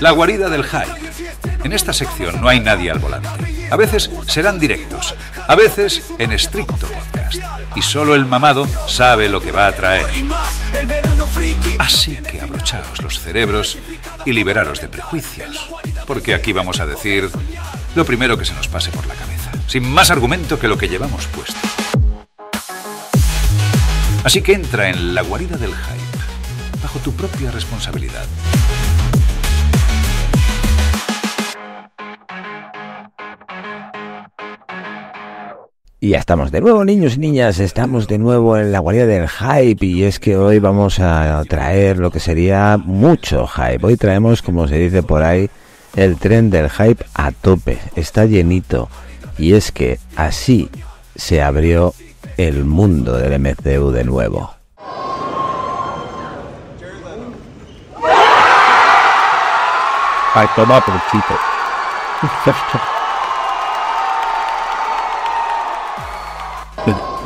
La guarida del hype. En esta sección no hay nadie al volante. A veces serán directos, a veces en estricto podcast. Y solo el mamado sabe lo que va a traer. Así que abrochaos los cerebros y liberaros de prejuicios. Porque aquí vamos a decir lo primero que se nos pase por la cabeza. Sin más argumento que lo que llevamos puesto. Así que entra en la guarida del hype tu propia responsabilidad. Y ya estamos de nuevo, niños y niñas, estamos de nuevo en la guarida del hype y es que hoy vamos a traer lo que sería mucho hype. Hoy traemos, como se dice por ahí, el tren del hype a tope, está llenito. Y es que así se abrió el mundo del MCU de nuevo.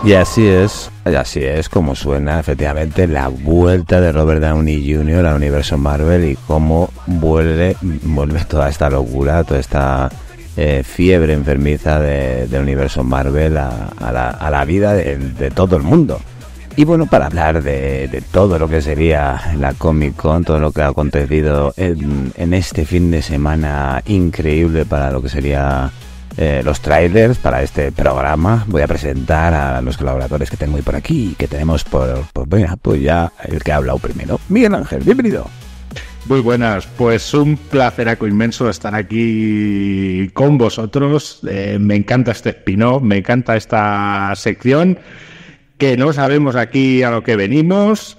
Y así es, así es como suena efectivamente la vuelta de Robert Downey Jr. al universo Marvel y cómo vuelve, toda esta locura, toda esta eh, fiebre enfermiza del universo Marvel a, la, a la, vida de todo el mundo. Y bueno, para hablar de, todo lo que sería la Comic Con, todo lo que ha acontecido en, este fin de semana increíble para lo que sería eh, los trailers para este programa, voy a presentar a los colaboradores que tengo hoy por aquí y que tenemos por, bueno, pues ya el que ha hablado primero. Miguel Ángel, bienvenido. Muy buenas, pues un placeraco inmenso estar aquí con vosotros. Eh, me encanta este spin me encanta esta sección que no sabemos aquí a lo que venimos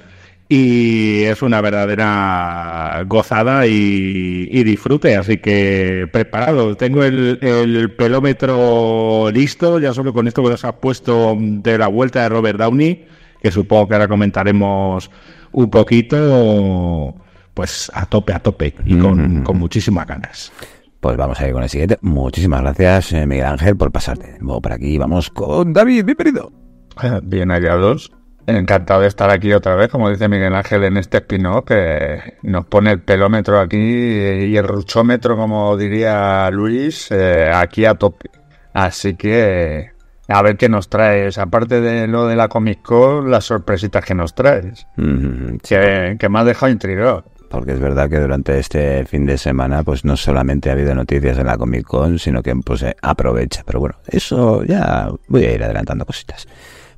y es una verdadera gozada y, disfrute. Así que preparado, tengo el, pelómetro listo, ya solo con esto que nos has puesto de la vuelta de Robert Downey, que supongo que ahora comentaremos un poquito, pues a tope, a tope y con, con muchísimas ganas. Pues vamos a ir con el siguiente. Muchísimas gracias, eh, Miguel Ángel, por pasarte de nuevo por aquí. Vamos con David, bienvenido. Bien hallados. Encantado de estar aquí otra vez, como dice Miguel Ángel en este spin-off, que nos pone el pelómetro aquí y el ruchómetro, como diría Luis, eh, aquí a tope. Así que a ver qué nos traes, aparte de lo de la Comic Con, las sorpresitas que nos traes, que, que, me ha dejado intrigado. Porque es verdad que durante este fin de semana, pues no solamente ha habido noticias en la Comic Con, sino que pues, eh, aprovecha. Pero bueno, eso ya voy a ir adelantando cositas.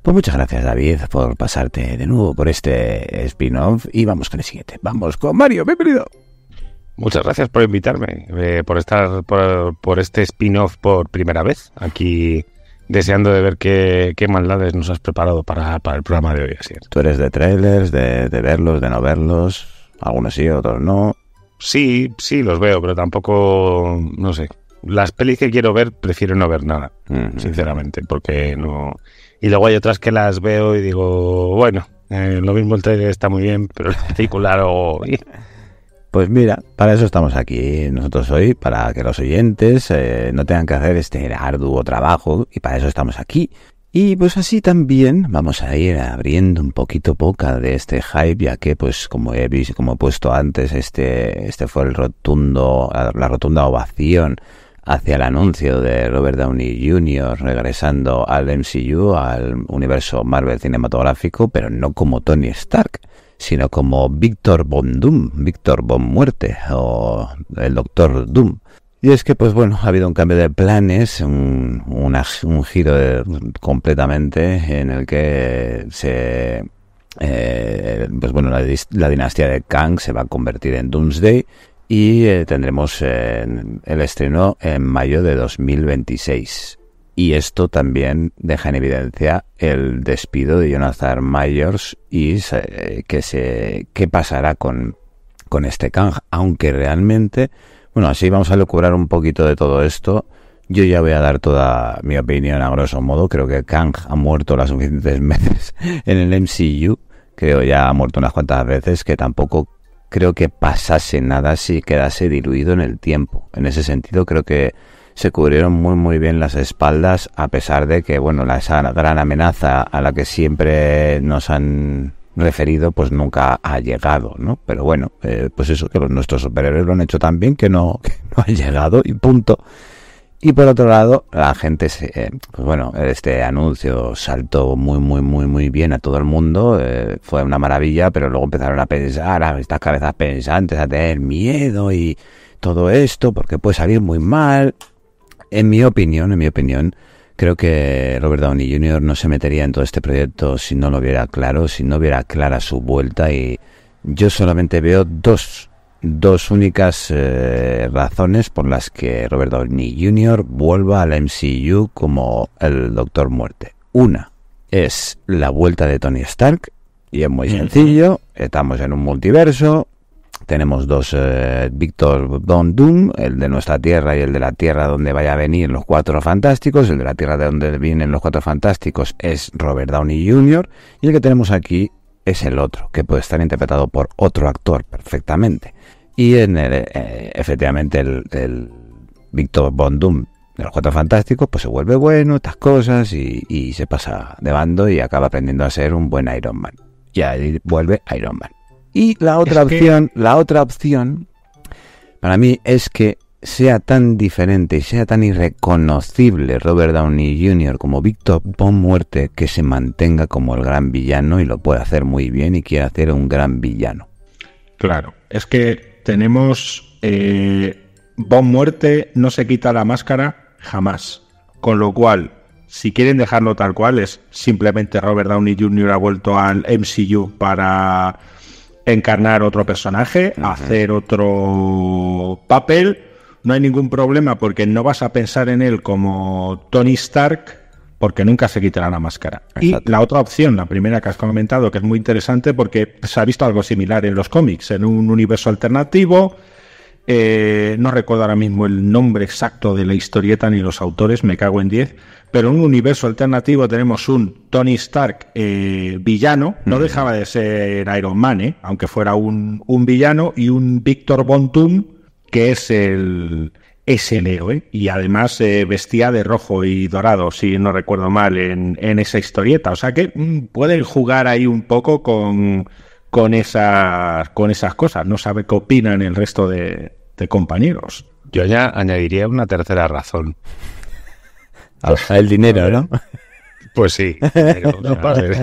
Pues muchas gracias David por pasarte de nuevo por este spin-off y vamos con el siguiente. Vamos con Mario, bienvenido. Muchas gracias por invitarme, eh, por estar por, este spin-off por primera vez aquí deseando de ver qué, maldades nos has preparado para, el programa de hoy. Así ¿Tú eres de trailers, de, verlos, de no verlos? Algunos sí, otros no. Sí, sí, los veo, pero tampoco, no sé. Las pelis que quiero ver, prefiero no ver nada, sinceramente, porque no... Y luego hay otras que las veo y digo, bueno, eh, lo mismo el trailer está muy bien, pero el particular o... Oh, pues mira, para eso estamos aquí nosotros hoy, para que los oyentes eh, no tengan que hacer este arduo trabajo y para eso estamos aquí. Y pues así también vamos a ir abriendo un poquito poca de este hype, ya que pues como he visto, como he puesto antes, este, este fue el rotundo, la rotunda ovación hacia el anuncio de Robert Downey Jr. regresando al MCU, al universo Marvel cinematográfico, pero no como Tony Stark, sino como Víctor Von Doom, Víctor Von Muerte o el Doctor Doom. Y es que, pues bueno, ha habido un cambio de planes, un, giro completamente en el que se... Eh, pues bueno, la dinastía de Kang se va a convertir en Doomsday y eh, tendremos eh, el estreno en mayo de 2026. Y esto también deja en evidencia el despido de Jonathan Myers y eh, que se, qué pasará con, con este Kang. Aunque realmente, bueno, así vamos a locurar un poquito de todo esto. Yo ya voy a dar toda mi opinión a grosso modo. Creo que Kang ha muerto las suficientes veces en el MCU. Creo ya ha muerto unas cuantas veces que tampoco creo que pasase nada si quedase diluido en el tiempo. En ese sentido creo que se cubrieron muy muy bien las espaldas a pesar de que bueno la, esa gran amenaza a la que siempre nos han referido pues nunca ha llegado no pero bueno eh, pues eso que nuestros superhéroes lo han hecho tan bien que no que no ha llegado y punto y por otro lado, la gente, se, eh, pues bueno, este anuncio saltó muy, muy, muy, muy bien a todo el mundo. Eh, fue una maravilla, pero luego empezaron a pensar, a ah, estas cabezas pensantes, a tener miedo y todo esto, porque puede salir muy mal. En mi opinión, en mi opinión, creo que Robert Downey Jr. no se metería en todo este proyecto si no lo viera claro, si no viera clara su vuelta. Y yo solamente veo dos dos únicas eh, razones por las que Robert Downey Jr. vuelva al MCU como el Doctor Muerte. Una es la vuelta de Tony Stark, y es muy sencillo, estamos en un multiverso, tenemos dos eh, Victor Víctor Don Doom, el de nuestra tierra y el de la tierra donde vaya a venir los cuatro fantásticos, el de la tierra de donde vienen los cuatro fantásticos es Robert Downey Jr. y el que tenemos aquí es el otro, que puede estar interpretado por otro actor perfectamente. Y en el, eh, efectivamente el, Victor Víctor Bondum de los Cuatro Fantásticos, pues se vuelve bueno, estas cosas, y, se pasa de bando y acaba aprendiendo a ser un buen Iron Man. Y ahí vuelve Iron Man. Y la otra opción, la otra opción, para mí es que sea tan diferente y sea tan irreconocible Robert Downey Jr. como Víctor Von Muerte que se mantenga como el gran villano y lo puede hacer muy bien y quiere hacer un gran villano. Claro, es que tenemos eh, Muerte no se quita la máscara jamás. Con lo cual, si quieren dejarlo tal cual, es simplemente Robert Downey Jr. ha vuelto al MCU para encarnar otro personaje, hacer otro papel. No hay ningún problema porque no vas a pensar en él como Tony Stark, porque nunca se quitará la máscara. Y la otra opción, la primera que has comentado, que es muy interesante porque se ha visto algo similar en los cómics, en un universo alternativo. Eh, no recuerdo ahora mismo el nombre exacto de la historieta ni los autores, me cago en 10, pero en un universo alternativo tenemos un Tony Stark eh, villano, no dejaba de ser Iron Man, eh, aunque fuera un, villano, y un Victor Von que es el, ese Leo, ¿eh? y además eh, vestía de rojo y dorado, si no recuerdo mal, en, esa historieta. O sea que mm, pueden jugar ahí un poco con, con, esas, con esas cosas. No sabe qué opinan el resto de, compañeros. Yo ya añadiría una tercera razón. El dinero, ¿no? Pues sí.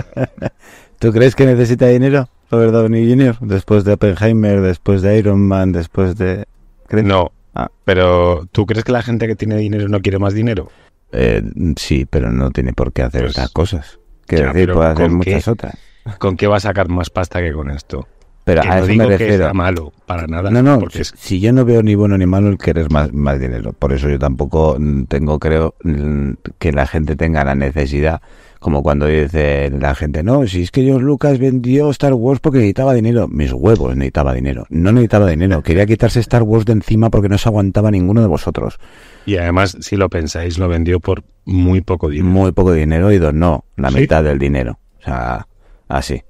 ¿Tú crees que necesita dinero Robert Downey Jr. después de Oppenheimer, después de Iron Man, después de... No, Ah. Pero, ¿tú crees que la gente que tiene dinero no quiere más dinero? Eh, sí, pero no tiene por qué hacer esas pues, otras cosas. Quiero decir, puede hacer muchas otras. ¿Con qué va a sacar más pasta que con esto? Pero a no eso malo, para nada. No, no, porque si, yo no veo ni bueno ni malo el querer más, más dinero. Por eso yo tampoco mm, tengo, creo, mm, que la gente tenga la necesidad como cuando dice la gente, no, si es que ellos Lucas vendió Star Wars porque necesitaba dinero. Mis huevos necesitaba dinero. No necesitaba dinero. Quería quitarse Star Wars de encima porque no se aguantaba ninguno de vosotros. Y además, si lo pensáis, lo vendió por muy poco dinero. Muy poco dinero y donó no, la mitad del dinero. O sea, así.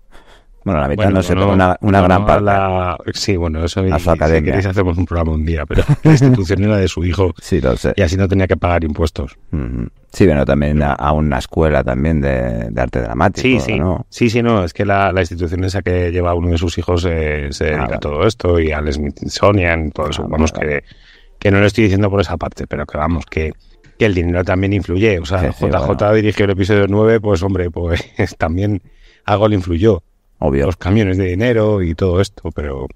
Bueno, la mitad no se toma una, gran parte. Sí, bueno, eso y, si queréis hacemos un programa un día, pero la institución era de su hijo. Sí, lo Y así no tenía que pagar impuestos. Sí, bueno, también A, una escuela también de, arte dramático, Sí, sí. ¿no? Sí, sí, no, es que la, la, institución esa que lleva uno de sus hijos eh, se ah, dedica a todo esto y al Smithsonian, todo eso. Ah, vamos, que, que no lo estoy diciendo por esa parte, pero que vamos, que el dinero también influye. O sea, JJ dirigió el episodio 9, pues hombre, pues también algo le influyó. Obvio. los camiones de dinero y todo esto, pero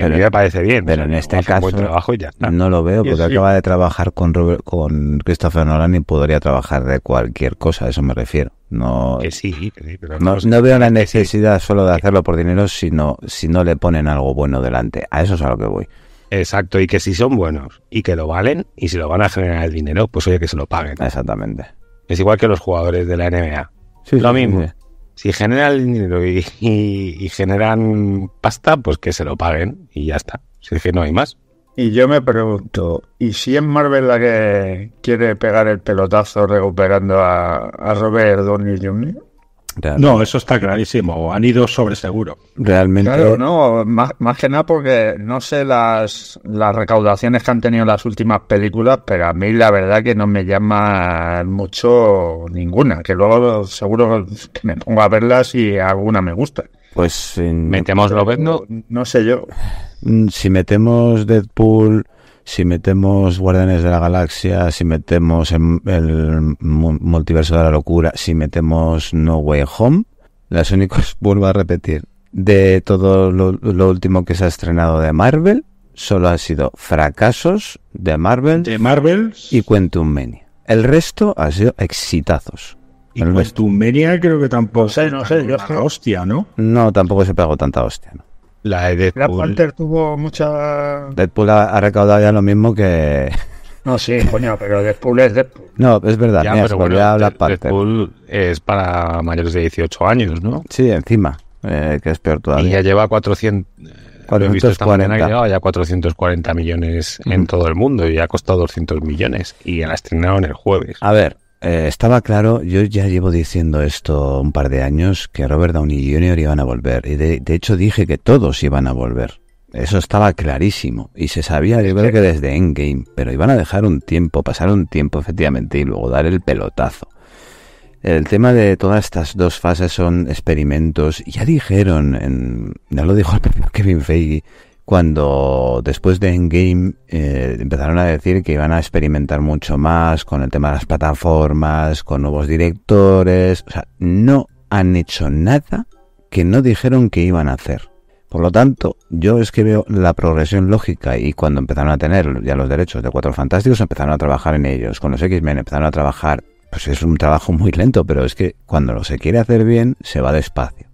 a mí me parece bien. Pero en este caso no lo veo porque acaba de trabajar con Robert, con Christopher Nolan y podría trabajar de cualquier cosa, a eso me refiero. No, que sí, sí no, veo la necesidad solo de hacerlo por dinero, sino si no le ponen algo bueno delante. A eso es a lo que voy. Exacto, y que si son buenos y que lo valen y si lo van a generar el dinero, pues oye que se lo paguen. Exactamente. Es igual que los jugadores de la NBA. Sí, lo mismo si generan dinero y, generan pasta, pues que se lo paguen y ya está. Si es no hay más. Y yo me pregunto, ¿y si es Marvel la que quiere pegar el pelotazo recuperando a, a Robert Downey Jr.? No, eso está clarísimo. Han ido sobre seguro. Realmente. Claro, no, más, que nada porque no sé las, las recaudaciones que han tenido las últimas películas, pero a mí la verdad que no me llama mucho ninguna. Que luego seguro que me pongo a verlas y alguna me gusta. Pues. En... Metemos No sé yo. Mm, si metemos Deadpool si metemos Guardianes de la Galaxia, si metemos el, Multiverso de la Locura, si metemos No Way Home, las únicas, vuelvo a repetir, de todo lo, último que se ha estrenado de Marvel, solo han sido fracasos de Marvel, de Marvel y Quantum Mania. El resto ha sido exitazos. Y Quantum Mania creo que tampoco. No sé, no sé, hostia, ¿no? No, tampoco se pegó tanta hostia, ¿no? La de Deadpool. Panther tuvo mucha. Deadpool ha, recaudado ya lo mismo que. No, sí, coño, pero Deadpool es Deadpool. No, es verdad, ya, Deadpool es para mayores de 18 años, ¿no? Sí, encima, eh, que es peor todavía. Y ya lleva 400. 440. ya 440 millones en todo el mundo y ha costado 200 millones y la estrenaron el jueves. A ver, eh, estaba claro, yo ya llevo diciendo esto un par de años, que Robert Downey Jr. iban a volver. Y de, hecho dije que todos iban a volver. Eso estaba clarísimo. Y se sabía, yo que desde Endgame. Pero iban a dejar un tiempo, pasar un tiempo, efectivamente, y luego dar el pelotazo. El tema de todas estas dos fases son experimentos. Ya dijeron, en, ya lo dijo el propio Kevin Feige, cuando después de Endgame eh, empezaron a decir que iban a experimentar mucho más con el tema de las plataformas, con nuevos directores, o sea, no han hecho nada que no dijeron que iban a hacer. Por lo tanto, yo es que veo la progresión lógica y cuando empezaron a tener ya los derechos de Cuatro Fantásticos empezaron a trabajar en ellos, con los X-Men empezaron a trabajar, pues es un trabajo muy lento, pero es que cuando lo se quiere hacer bien se va despacio.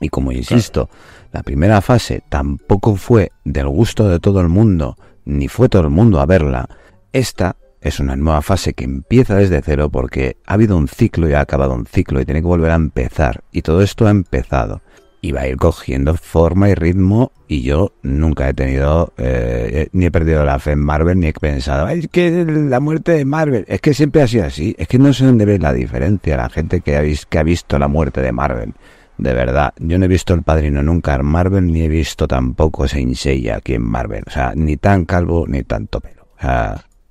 Y como insisto, la primera fase tampoco fue del gusto de todo el mundo, ni fue todo el mundo a verla. Esta es una nueva fase que empieza desde cero porque ha habido un ciclo y ha acabado un ciclo y tiene que volver a empezar. Y todo esto ha empezado. Y va a ir cogiendo forma y ritmo y yo nunca he tenido, eh, eh, ni he perdido la fe en Marvel, ni he pensado, es que la muerte de Marvel, es que siempre ha sido así, es que no sé dónde ve la diferencia la gente que ha visto la muerte de Marvel. De verdad, yo no he visto El Padrino nunca en Marvel, ni he visto tampoco Seiya aquí en Marvel. O sea, ni tan calvo, ni tanto pelo.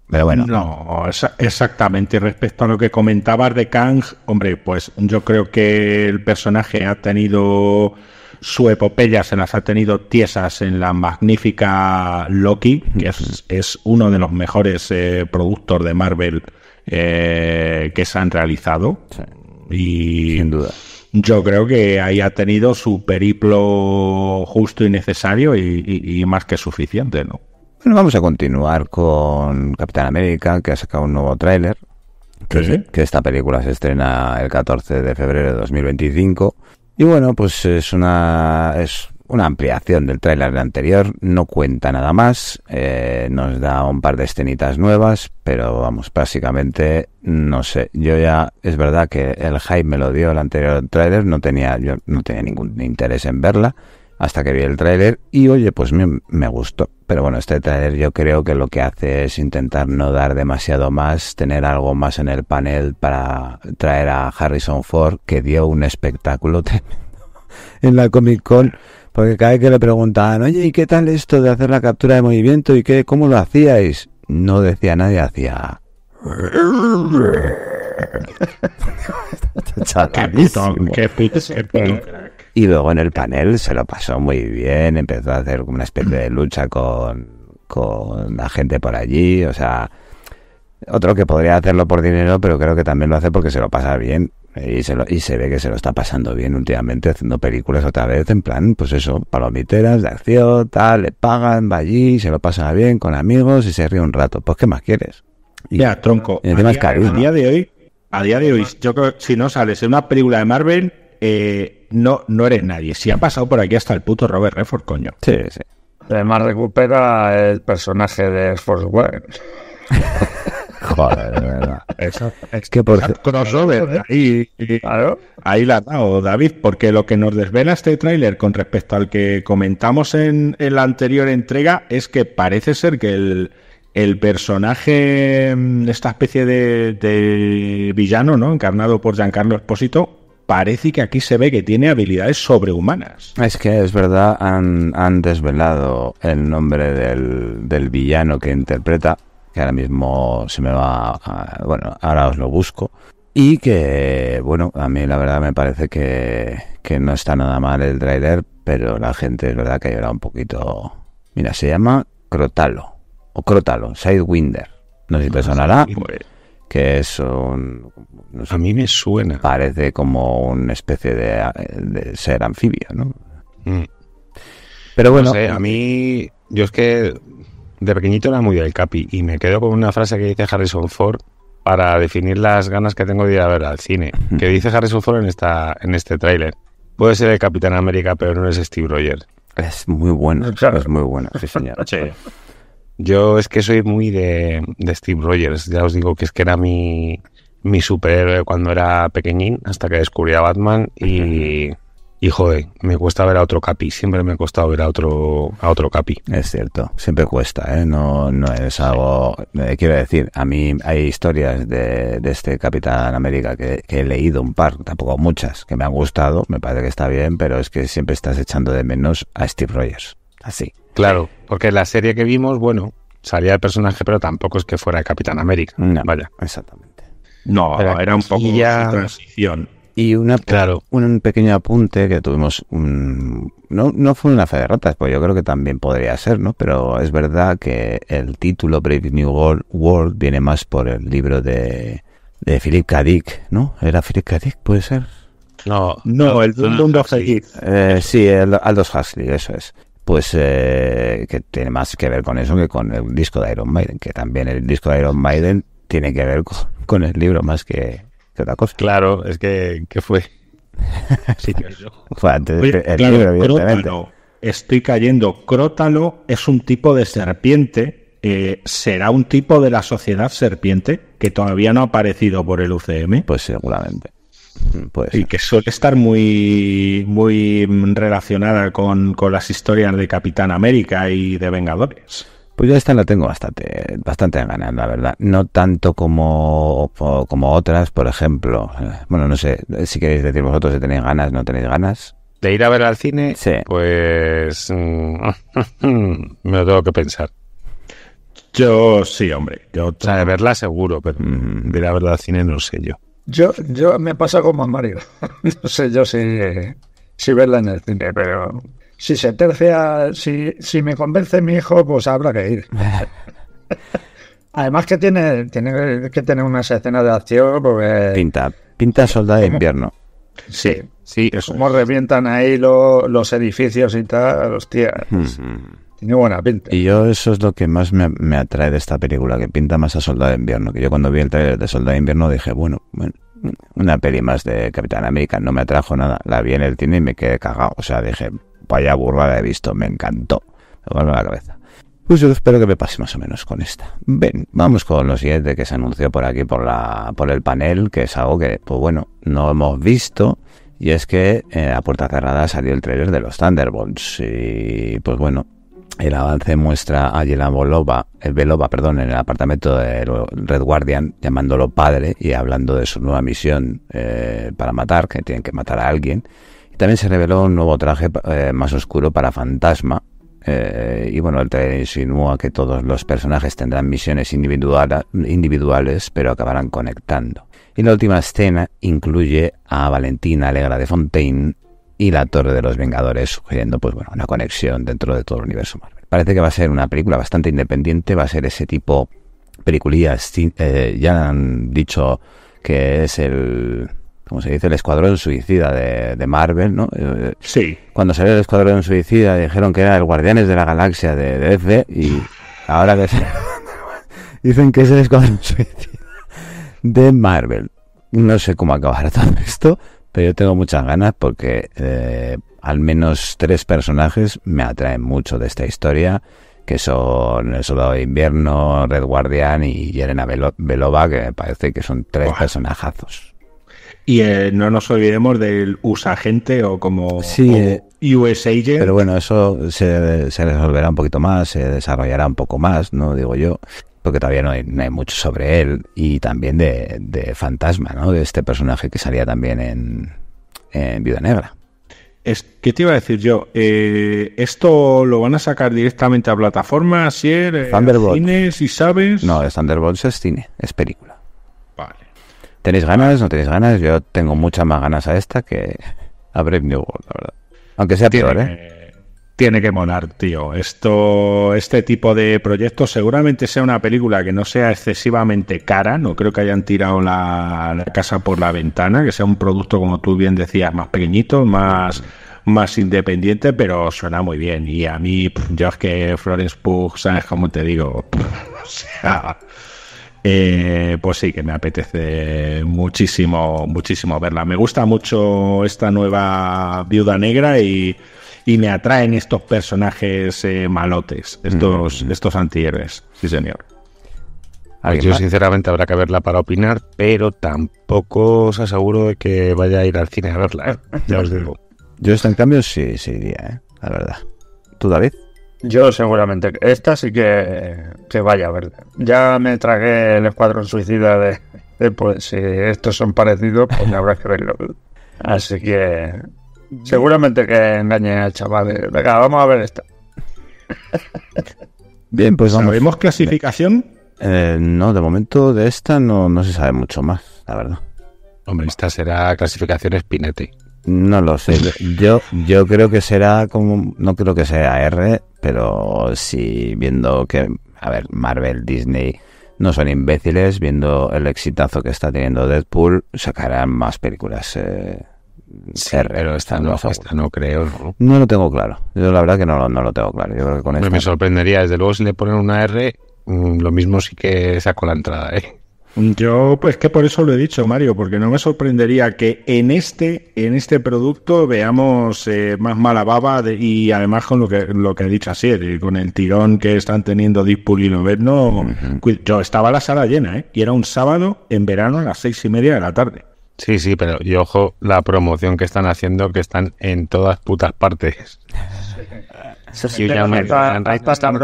pero bueno. No, exactamente. Respecto a lo que comentabas de Kang, hombre, pues yo creo que el personaje ha tenido su epopeya, se las ha tenido tiesas en la magnífica Loki, que es, uno de los mejores eh, productores de Marvel eh, que se han realizado. y, sin duda. Yo creo que ahí ha tenido su periplo justo y necesario y, más que suficiente, ¿no? Bueno, vamos a continuar con Capitán América, que ha sacado un nuevo tráiler. Que, esta película se estrena el 14 de febrero de 2025. Y bueno, pues es una es una ampliación del tráiler anterior, no cuenta nada más, eh, nos da un par de escenitas nuevas, pero vamos, básicamente, no sé, yo ya, es verdad que el hype me lo dio el anterior tráiler, no tenía, yo no tenía ningún interés en verla hasta que vi el tráiler y oye, pues me, me gustó. Pero bueno, este tráiler yo creo que lo que hace es intentar no dar demasiado más, tener algo más en el panel para traer a Harrison Ford, que dio un espectáculo en la Comic Con porque cada vez que le preguntaban, oye, ¿y qué tal esto de hacer la captura de movimiento? ¿Y qué, cómo lo hacíais? No decía nadie, hacía... y luego en el panel se lo pasó muy bien, empezó a hacer una especie de lucha con, con la gente por allí, o sea, otro que podría hacerlo por dinero, pero creo que también lo hace porque se lo pasa bien y se, ve que se lo está pasando bien últimamente haciendo películas otra vez, en plan, pues eso, palomiteras de acción, tal, le pagan, va allí, se lo pasa bien con amigos y se ríe un rato. Pues, ¿qué más quieres? ya, tronco. Y encima es A día de hoy, a día de hoy, yo creo que si no sales en una película de Marvel, eh, no, no eres nadie. Si ha pasado por aquí hasta el puto Robert Redford, coño. Sí, sí. Además recupera el personaje de Force Wars. Joder, de verdad. es que por crossover, ahí, la ha dado, David, porque lo que nos desvela este tráiler con respecto al que comentamos en, la anterior entrega es que parece ser que el, el personaje, mm, esta especie de, villano, ¿no? Encarnado por Giancarlo Espósito, parece que aquí se ve que tiene habilidades sobrehumanas. Es que es verdad, han, desvelado el nombre del, del villano que interpreta que ahora mismo se me va, bueno, ahora os lo busco. Y que, bueno, a mí la verdad me parece que, no está nada mal el trailer, pero la gente es verdad que llora un poquito. Mira, se llama Crotalo, o Crotalo, Sidewinder. No sé si te ah, sonará, que es un... a mí me suena. Parece como una especie de, ser anfibio, ¿no? Mm. Pero bueno... No sé, a mí... Yo es que de pequeñito era muy del capi y me quedo con una frase que dice Harrison Ford para definir las ganas que tengo de ir a ver al cine, que dice Harrison Ford en, esta, en este tráiler. Puede ser el Capitán América, pero no es Steve Rogers. Es muy bueno, es muy bueno, Yo es que soy muy de, Steve Rogers, ya os digo que es que era mi, mi superhéroe cuando era pequeñín, hasta que descubrí a Batman y... Y joder, me cuesta ver a otro capi. Siempre me ha costado ver a otro, a otro capi. Es cierto, siempre cuesta, ¿eh? No, no es algo. Eh, quiero decir, a mí hay historias de, este Capitán América que, he leído un par, tampoco muchas, que me han gustado, me parece que está bien, pero es que siempre estás echando de menos a Steve Rogers. Así. Claro, porque la serie que vimos, bueno, salía el personaje, pero tampoco es que fuera Capitán América. Vaya. Exactamente. No, era un poco transición y una, un, pequeño apunte que tuvimos, un, no, fue una fe de ratas, pues yo creo que también podría ser, ¿no? Pero es verdad que el título Brave New World viene más por el libro de, de Philip K. Dick, ¿no? ¿Era Philip K. Dick, puede ser? No, no, el Dungeon of Eh sí, el Aldous Huxley, eso es pues eh, que tiene más que ver con eso que con el disco de Iron Maiden, que también el disco de Iron Maiden tiene que ver con el libro más que, Claro, es que, fue. sí, antes Oye, claro, estoy cayendo. Crótalo es un tipo de serpiente. Eh, ¿Será un tipo de la sociedad serpiente que todavía no ha aparecido por el UCM? Pues seguramente. Mm, y que suele estar muy, muy relacionada con, con las historias de Capitán América y de Vengadores. Pues yo esta la tengo bastante, bastante ganas, la verdad. No tanto como, como otras, por ejemplo. Eh, bueno, no sé, eh, si queréis decir vosotros si tenéis ganas, no tenéis ganas. De ir a ver al cine, sí. pues mm, me lo tengo que pensar. Yo sí, hombre. Yo verla seguro, pero mm. de ir a verla al cine no sé yo. Yo, yo me pasa como a Mario. no sé yo sí si verla en el cine, pero si se tercia, si, me convence mi hijo, pues habrá que ir. Además que tiene, tiene que tener unas escenas de acción porque... Pinta, pinta soldado de invierno. Sí, sí. es como revientan ahí los edificios y tal, los tías. Hmm. Tiene buena pinta. Y yo eso es lo que más me, atrae de esta película, que pinta más a soldado de invierno. Que yo cuando vi el trailer de soldado de invierno dije, bueno, bueno una peli más de Capitán América, no me atrajo nada. La vi en el cine y me quedé cagado. O sea, dije, vaya burrada he visto, me encantó. Me la cabeza. Pues yo espero que me pase más o menos con esta. Ven, vamos con lo siguiente que se anunció por aquí, por, la, por el panel, que es algo que, pues bueno, no hemos visto. Y es que eh, a puerta cerrada salió el trailer de los Thunderbolts. Y pues bueno, el avance muestra a Yelena Belova, eh, Belova perdón, en el apartamento de Red Guardian, llamándolo padre y hablando de su nueva misión eh, para matar, que tienen que matar a alguien. También se reveló un nuevo traje eh, más oscuro para Fantasma. Eh, y bueno, el trailer insinúa que todos los personajes tendrán misiones individuales, pero acabarán conectando. Y la última escena incluye a Valentina Alegra de Fontaine y la Torre de los Vengadores, sugiriendo pues bueno, una conexión dentro de todo el universo Marvel. Parece que va a ser una película bastante independiente, va a ser ese tipo de eh, ya han dicho que es el como se dice, el Escuadrón Suicida de, Marvel, ¿no? Eh, sí. Cuando salió el Escuadrón Suicida dijeron que era el Guardianes de la Galaxia de, DC y ahora que dicen que es el Escuadrón Suicida de Marvel. No sé cómo acabará todo esto, pero yo tengo muchas ganas porque eh, al menos tres personajes me atraen mucho de esta historia, que son el Soldado de Invierno, Red Guardian y Yelena Belova, que me parece que son tres personajazos. Y eh, no nos olvidemos del usa gente o como sí, eh, Pero bueno, eso se, resolverá un poquito más, se desarrollará un poco más, ¿no? Digo yo, porque todavía no hay, mucho sobre él. Y también de, de, Fantasma, ¿no? De este personaje que salía también en, en Viuda Negra. Es, ¿Qué te iba a decir yo? Eh, ¿Esto lo van a sacar directamente a plataformas, si eres. cines, si sabes? No, Thunderbolts es cine, es película. ¿Tenéis ganas? ¿No tenéis ganas? Yo tengo muchas más ganas a esta que a Brave New World, la verdad. Aunque sea peor, ¿eh? Tiene que monar, tío. Esto, este tipo de proyectos seguramente sea una película que no sea excesivamente cara. No creo que hayan tirado la, casa por la ventana. Que sea un producto, como tú bien decías, más pequeñito, más más independiente, pero suena muy bien. Y a mí, yo es que Florence Pugh, ¿sabes cómo te digo? o sea, eh, pues sí que me apetece muchísimo, muchísimo verla. Me gusta mucho esta nueva viuda negra y, me atraen estos personajes eh, malotes, estos, mm. estos antihéroes. Sí, señor. yo sinceramente habrá que verla para opinar, pero tampoco os aseguro de que vaya a ir al cine a verla, ¿eh? ya os digo. Yo esta en cambio sí, sí la verdad. ¿Todavía? David? Yo seguramente. Esta sí que, que vaya a ver. Ya me tragué el Escuadrón Suicida de... de pues, si estos son parecidos, pues habrá que verlo. Así que seguramente que engañe al chaval. Venga, vamos a ver esta. Bien, pues vamos. ¿Sabemos clasificación? Eh, no, de momento de esta no, no se sabe mucho más, la verdad. Hombre, esta será clasificación Spinetti. No lo sé. Yo, yo creo que será como. No creo que sea R, pero si viendo que. A ver, Marvel, Disney no son imbéciles. Viendo el exitazo que está teniendo Deadpool, sacarán más películas. Eh, pero esta no, esta no creo. ¿no? lo tengo claro. Yo la verdad que no, lo tengo claro. Yo con me sorprendería, desde luego, si le ponen una R, mm, lo mismo sí que saco la entrada, ¿eh? Yo, pues que por eso lo he dicho, Mario, porque no me sorprendería que en este, en este producto veamos eh, más mala baba y además con lo que lo que he dicho así, con el tirón que están teniendo Deadpool y no Yo estaba la sala llena, ¿eh? Y era un sábado en verano a las seis y media de la tarde. Sí, sí, pero y ojo la promoción que están haciendo, que están en todas putas partes. sí, ya me...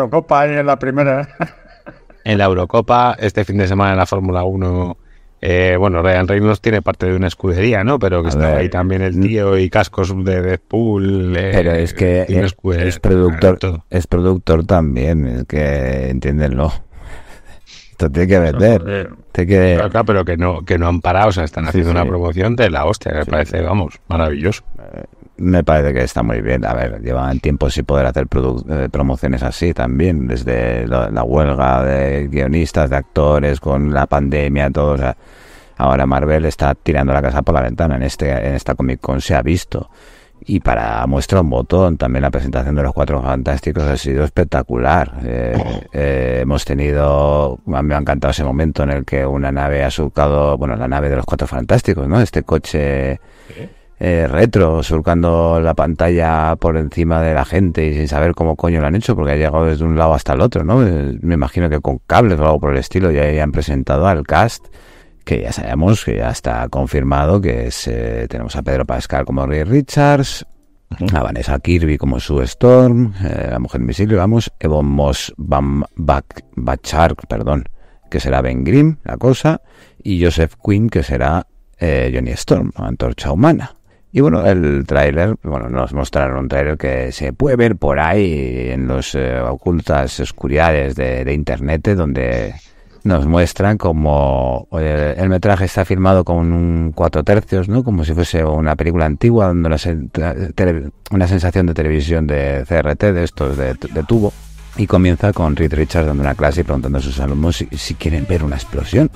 Copa en la primera. ¿eh? en la Eurocopa, este fin de semana en la Fórmula 1. Eh, bueno, Ryan Reynolds tiene parte de una escudería, ¿no? Pero que está ahí también el tío y cascos de Deadpool. Eh, pero es que es, productor, es productor también, es que entiendenlo Esto tiene que vender. Tiene que... Pero, pero que no, que no han parado, o sea, están haciendo una promoción de la hostia, que parece, vamos, maravilloso. Eh, me parece que está muy bien. A ver, llevaban tiempo sin poder hacer eh, promociones así también, desde la, huelga de guionistas, de actores, con la pandemia, todo. ahora Marvel está tirando la casa por la ventana. En, este, en esta Comic Con se ha visto. Y para muestra un botón, también la presentación de los Cuatro Fantásticos ha sido espectacular. Eh, eh, hemos tenido, me ha encantado ese momento en el que una nave ha surcado, bueno, la nave de los Cuatro Fantásticos, ¿no? Este coche... Eh, retro, surcando la pantalla por encima de la gente y sin saber cómo coño lo han hecho, porque ha llegado desde un lado hasta el otro, ¿no? Eh, me imagino que con cables o algo por el estilo ya hayan presentado al cast, que ya sabemos que ya está confirmado, que es, eh, tenemos a Pedro Pascal como Rey Richards, a Vanessa Kirby como Sue Storm, la Mujer Invisible, vamos, Evon Moss Bam, perdón, que será Ben Grimm, la cosa, y Joseph Quinn, que será eh, Johnny Storm, antorcha humana. Y bueno, el tráiler, bueno, nos mostraron un tráiler que se puede ver por ahí en los eh, ocultas oscuridades de, Internet, donde nos muestran como eh, el, metraje está filmado con un cuatro tercios, ¿no? Como si fuese una película antigua, dando una, una sensación de televisión de CRT, de estos de, tubo. Y comienza con Reed Richards dando una clase y preguntando a sus alumnos si quieren ver una explosión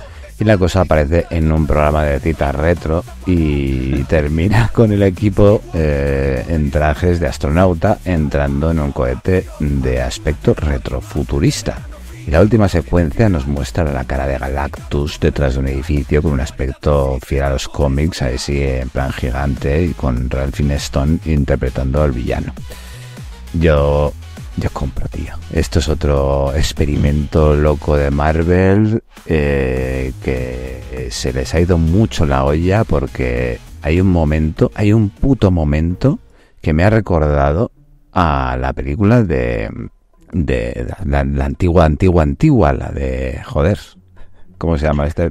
la cosa aparece en un programa de cita Retro y termina con el equipo eh, en trajes de astronauta entrando en un cohete de aspecto retrofuturista. Y la última secuencia nos muestra la cara de Galactus detrás de un edificio con un aspecto fiel a los cómics, así en plan gigante, y con Ralph Stone interpretando al villano. Yo yo compro, tío. Esto es otro experimento loco de Marvel eh, que se les ha ido mucho la olla porque hay un momento, hay un puto momento que me ha recordado a la película de, de la, antigua, antigua, antigua, la de, joder, ¿cómo se llama? Este,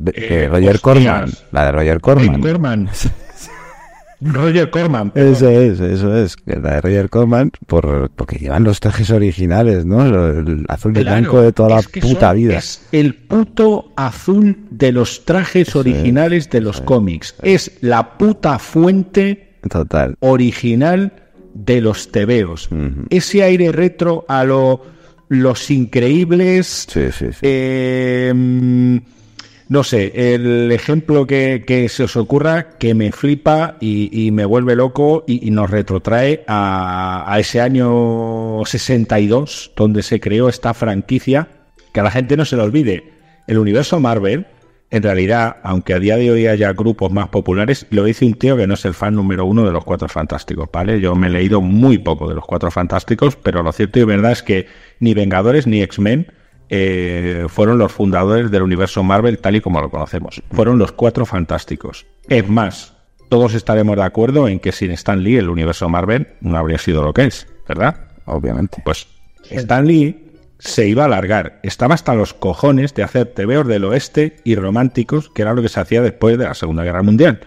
Roger Corman, la de Roger Corman. Corman. Roger Corman. Eso es, eso es. La de Roger Corman, por, porque llevan los trajes originales, ¿no? El, azul y blanco de toda la puta vida. Es el puto azul de los trajes originales de los cómics. Es, la puta fuente original de los tebeos. Ese aire retro a lo los increíbles. Sí, sí, sí. Eh, no sé, el ejemplo que, se os ocurra que me flipa y, me vuelve loco y, nos retrotrae a, a, ese año 62 donde se creó esta franquicia, que a la gente no se le olvide. El universo Marvel, en realidad, aunque a día de hoy haya grupos más populares, lo dice un tío que no es el fan número uno de los Cuatro Fantásticos, ¿vale? Yo me he leído muy poco de los Cuatro Fantásticos, pero lo cierto y verdad es que ni Vengadores ni X-Men eh, fueron los fundadores del universo Marvel tal y como lo conocemos. Fueron los cuatro fantásticos. Es más, todos estaremos de acuerdo en que sin Stan Lee el universo Marvel no habría sido lo que es, ¿verdad? Obviamente. Pues Stan Lee se iba a alargar. Estaba hasta los cojones de hacer tebeos del oeste y románticos, que era lo que se hacía después de la Segunda Guerra Mundial.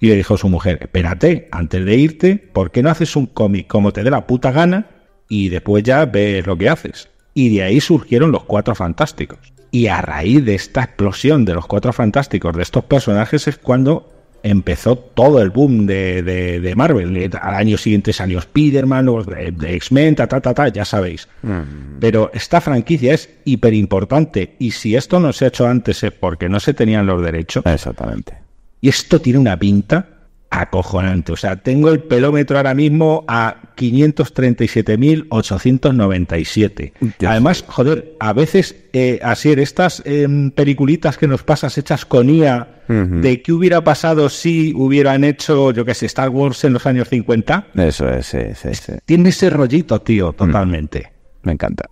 Y le dijo a su mujer, espérate, antes de irte, ¿por qué no haces un cómic como te dé la puta gana y después ya ves lo que haces? y de ahí surgieron los cuatro fantásticos. Y a raíz de esta explosión de los cuatro fantásticos, de estos personajes, es cuando empezó todo el boom de, de, de Marvel. Eh, al año siguiente salió Spider-Man, de, de X-Men, ta, ta, ta, ta, ya sabéis. Mm. Pero esta franquicia es hiper importante y si esto no se ha hecho antes es porque no se tenían los derechos. Exactamente. Y esto tiene una pinta acojonante. O sea, tengo el pelómetro ahora mismo a 537.897. Además, joder, a veces, así eh, así estas em, peliculitas que nos pasas hechas con IA, de qué hubiera pasado si hubieran hecho, yo qué sé, Star Wars en los años 50. Eso es, sí, sí, Tiene ese rollito, tío, mm. totalmente. Me encanta.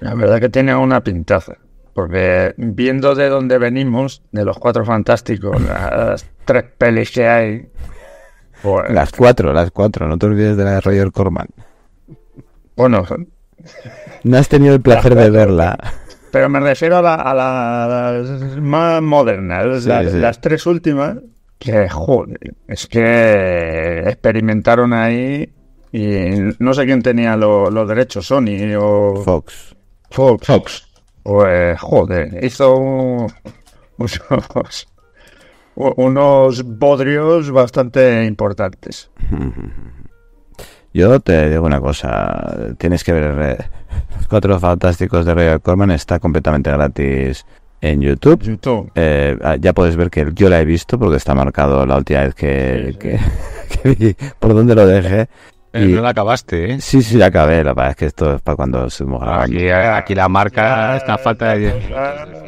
La verdad que tiene una pintaza. Porque viendo de dónde venimos, de los cuatro fantásticos, las tres pelis que hay. Pues, las cuatro, las cuatro, no te olvides de la de Roger Corman. Bueno, no has tenido el placer de verla. Pero me refiero a, la, las más modernas, las, tres últimas, que es que experimentaron ahí y no sé quién tenía los derechos, Sony o... Fox. Fox. Fox. Pues, joder, hizo unos, bodrios bastante importantes. Yo te digo una cosa, tienes que ver Los Cuatro Fantásticos de Royal Corman está completamente gratis en YouTube. Eh, ah, ya puedes ver que yo la he visto porque está marcado la última vez que, vi por dónde lo dejé. Eh, no la acabaste, ¿eh? Sí, sí, la acabé. La verdad es que esto es para cuando se mueva. Eh, aquí, la marca está falta de...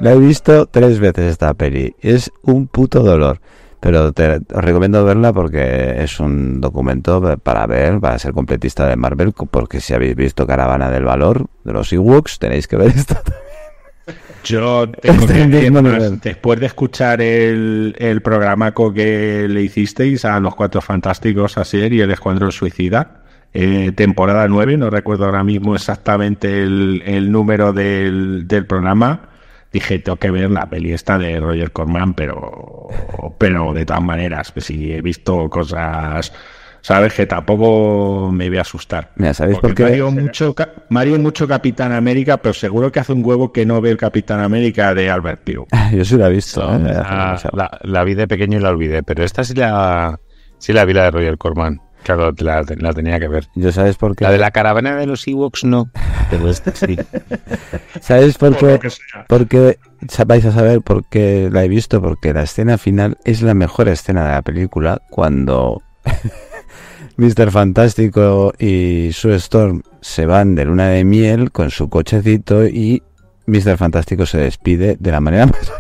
La he visto tres veces esta peli. Es un puto dolor. Pero te, os recomiendo verla porque es un documento para ver, para ser completista de Marvel, porque si habéis visto Caravana del Valor de los Ewoks, tenéis que ver esto también. Yo tengo este después, de escuchar el, el programaco que le hicisteis a los Cuatro Fantásticos, a ser y el Escuadrón Suicida, eh, temporada 9, no recuerdo ahora mismo exactamente el, número del, programa. Dije, tengo que ver la peli esta de Roger Corman, pero, pero de todas maneras, si pues he visto cosas, sabes que tampoco me voy a asustar. Porque Mario mucho, mucho Capitán América, pero seguro que hace un huevo que no ve el Capitán América de Albert Piru Yo sí la he visto. ¿eh? La, vi de pequeño y la olvidé, pero esta sí la, sí la vi la de Roger Corman. Claro, la, tenía que ver. sabes por qué? La de la caravana de los Ewoks no, pero esta sí. ¿Sabes por qué? Porque vais a saber por qué la he visto, porque la escena final es la mejor escena de la película cuando Mr. Fantástico y su Storm se van de luna de miel con su cochecito y Mr. Fantástico se despide de la manera más...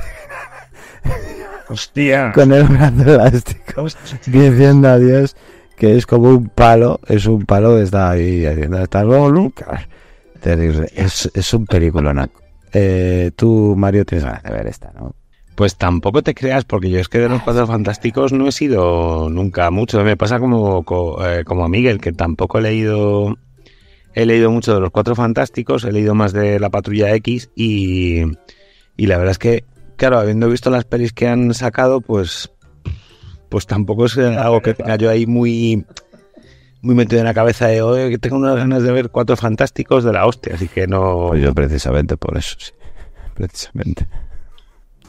Hostia. Con el brazo elástico. Diciendo adiós que es como un palo, es un palo de estar ahí haciendo hasta luego, nunca. Es, es un películo Eh, tú, Mario, tienes ganas de ver esta, ¿no? Pues tampoco te creas, porque yo es que de los cuatro fantásticos no he sido nunca mucho. Me pasa como, eh, como a Miguel, que tampoco he leído. He leído mucho de los cuatro fantásticos, he leído más de la patrulla X y, y la verdad es que, claro, habiendo visto las pelis que han sacado, pues pues tampoco es algo que tenga yo ahí muy, muy metido en la cabeza de hoy, que tengo unas ganas de ver cuatro fantásticos de la hostia, así que no... Pues yo precisamente por eso, sí. Precisamente.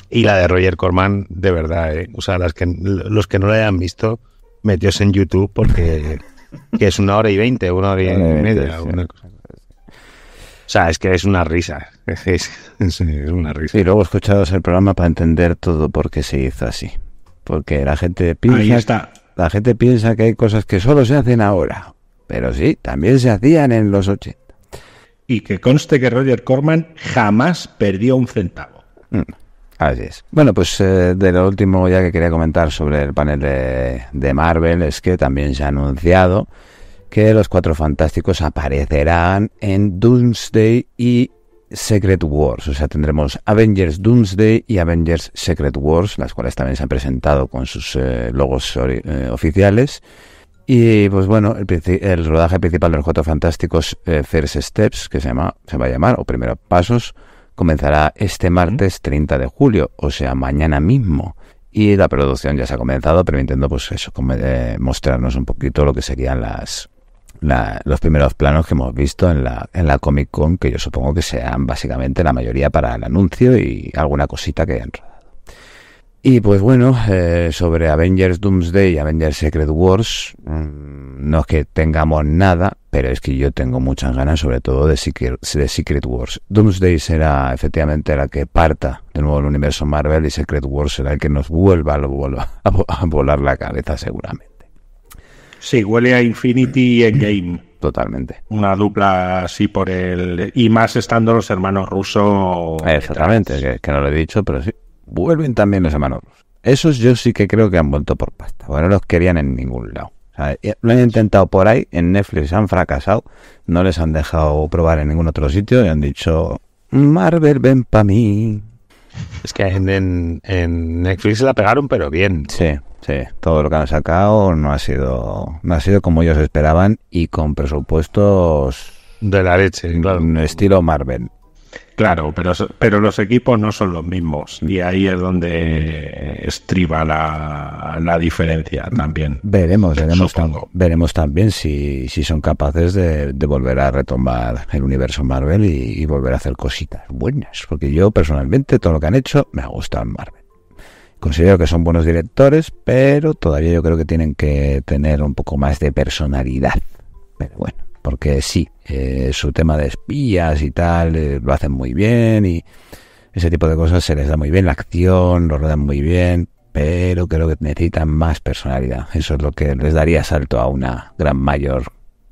Y la de Roger Corman, de verdad, ¿eh? o sea, que, los que no la hayan visto, metidos en YouTube porque que es una hora y veinte, una hora y, media. O sea, es que es una risa. Es, es una risa. Y luego escuchados el programa para entender todo por qué se hizo así. Porque la gente piensa, la gente piensa que hay cosas que solo se hacen ahora, pero sí, también se hacían en los 80. Y que conste que Roger Corman jamás perdió un centavo. Mm, así es. Bueno, pues eh, de lo último ya que quería comentar sobre el panel de, de, Marvel es que también se ha anunciado que los Cuatro Fantásticos aparecerán en Doomsday y Secret Wars, o sea, tendremos Avengers Doomsday y Avengers Secret Wars, las cuales también se han presentado con sus eh, logos eh, oficiales. Y pues bueno, el, rodaje principal de los Cuatro Fantásticos eh, First Steps, que se, llama, se va a llamar, o Primeros Pasos, comenzará este martes 30 de julio, o sea, mañana mismo. Y la producción ya se ha comenzado, permitiendo pues eso, mostrarnos un poquito lo que serían las, la, los primeros planos que hemos visto en la, en la Comic Con, que yo supongo que sean básicamente la mayoría para el anuncio y alguna cosita que hayan Y pues bueno, eh, sobre Avengers Doomsday y Avengers Secret Wars, mm, no es que tengamos nada, pero es que yo tengo muchas ganas, sobre todo de Secret, Secret Wars. Doomsday será efectivamente la que parta de nuevo el universo Marvel y Secret Wars será el que nos vuelva a volar la cabeza seguramente. Sí, huele a Infinity Game, Totalmente. Una dupla así por el. Y más estando los hermanos rusos. Exactamente, que, que, no lo he dicho, pero sí. Vuelven también los hermanos rusos. Esos yo sí que creo que han vuelto por pasta. Bueno, no los querían en ningún lado. Eh, lo han intentado por ahí, en Netflix han fracasado, no les han dejado probar en ningún otro sitio y han dicho: Marvel, ven para mí. Es que en, Netflix se la pegaron, pero bien. Sí, sí. Todo lo que han sacado no ha sido, no ha sido como ellos esperaban y con presupuestos de la leche, claro. Estilo Marvel. Claro, pero, pero los equipos no son los mismos y ahí es donde estriba la, diferencia también. Veremos, veremos, veremos también si, son capaces de, volver a retomar el universo Marvel y, y, volver a hacer cositas buenas, porque yo personalmente todo lo que han hecho me ha gustado en Marvel. Considero que son buenos directores, pero todavía yo creo que tienen que tener un poco más de personalidad. Pero bueno porque sí, eh, su tema de espías y tal eh, lo hacen muy bien y ese tipo de cosas se les da muy bien, la acción lo rodan muy bien, pero creo que necesitan más personalidad. Eso es lo que les daría salto a una gran mayor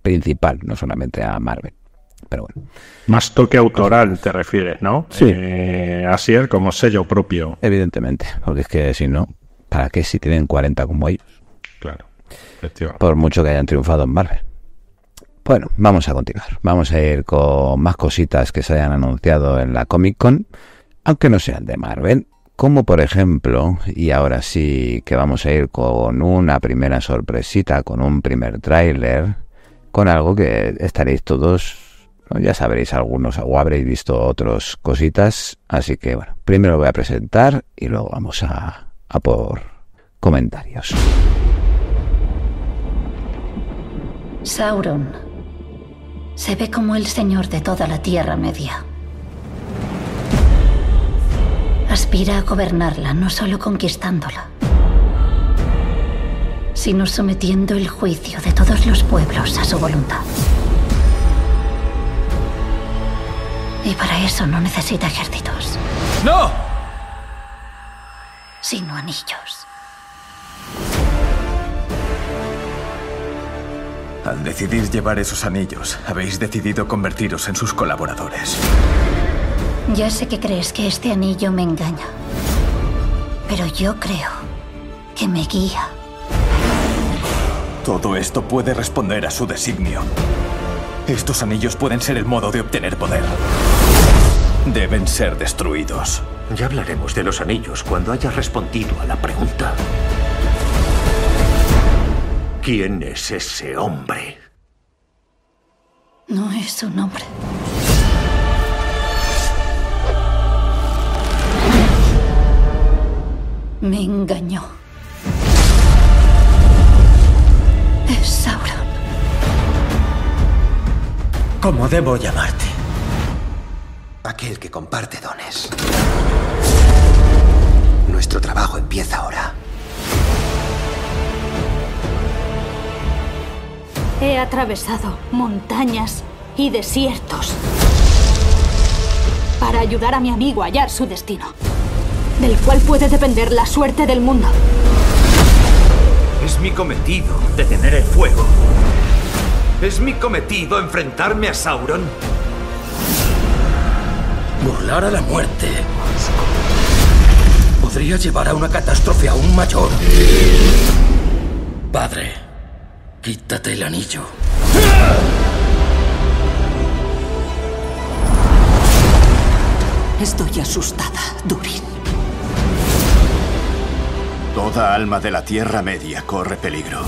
principal, no solamente a Marvel. Pero bueno. Más toque autoral te refieres, ¿no? Sí. Eh, así es como sello propio. Evidentemente, porque es que si no, ¿para qué si tienen 40 como ellos? Claro. Por mucho que hayan triunfado en Marvel. Bueno, vamos a continuar. Vamos a ir con más cositas que se hayan anunciado en la Comic Con, aunque no sean de Marvel. Como por ejemplo, y ahora sí que vamos a ir con una primera sorpresita, con un primer tráiler, con algo que estaréis todos, ya sabréis algunos o habréis visto otras cositas. Así que bueno, primero lo voy a presentar y luego vamos a, a por comentarios. Sauron se ve como el Señor de toda la Tierra Media. Aspira a gobernarla no solo conquistándola, sino sometiendo el juicio de todos los pueblos a su voluntad. Y para eso no necesita ejércitos. ¡No! Sino anillos. Al decidir llevar esos anillos, habéis decidido convertiros en sus colaboradores. Ya sé que crees que este anillo me engaña, pero yo creo que me guía. Todo esto puede responder a su designio. Estos anillos pueden ser el modo de obtener poder. Deben ser destruidos. Ya hablaremos de los anillos cuando hayas respondido a la pregunta. ¿Quién es ese hombre? No es un hombre. Me engañó. Es Sauron. ¿Cómo debo llamarte? Aquel que comparte dones. Nuestro trabajo empieza ahora. He atravesado montañas y desiertos para ayudar a mi amigo a hallar su destino, del cual puede depender la suerte del mundo. Es mi cometido detener el fuego. Es mi cometido enfrentarme a Sauron. Burlar a la muerte podría llevar a una catástrofe aún mayor. Padre. Quítate el anillo. Estoy asustada, Durin. Toda alma de la Tierra Media corre peligro.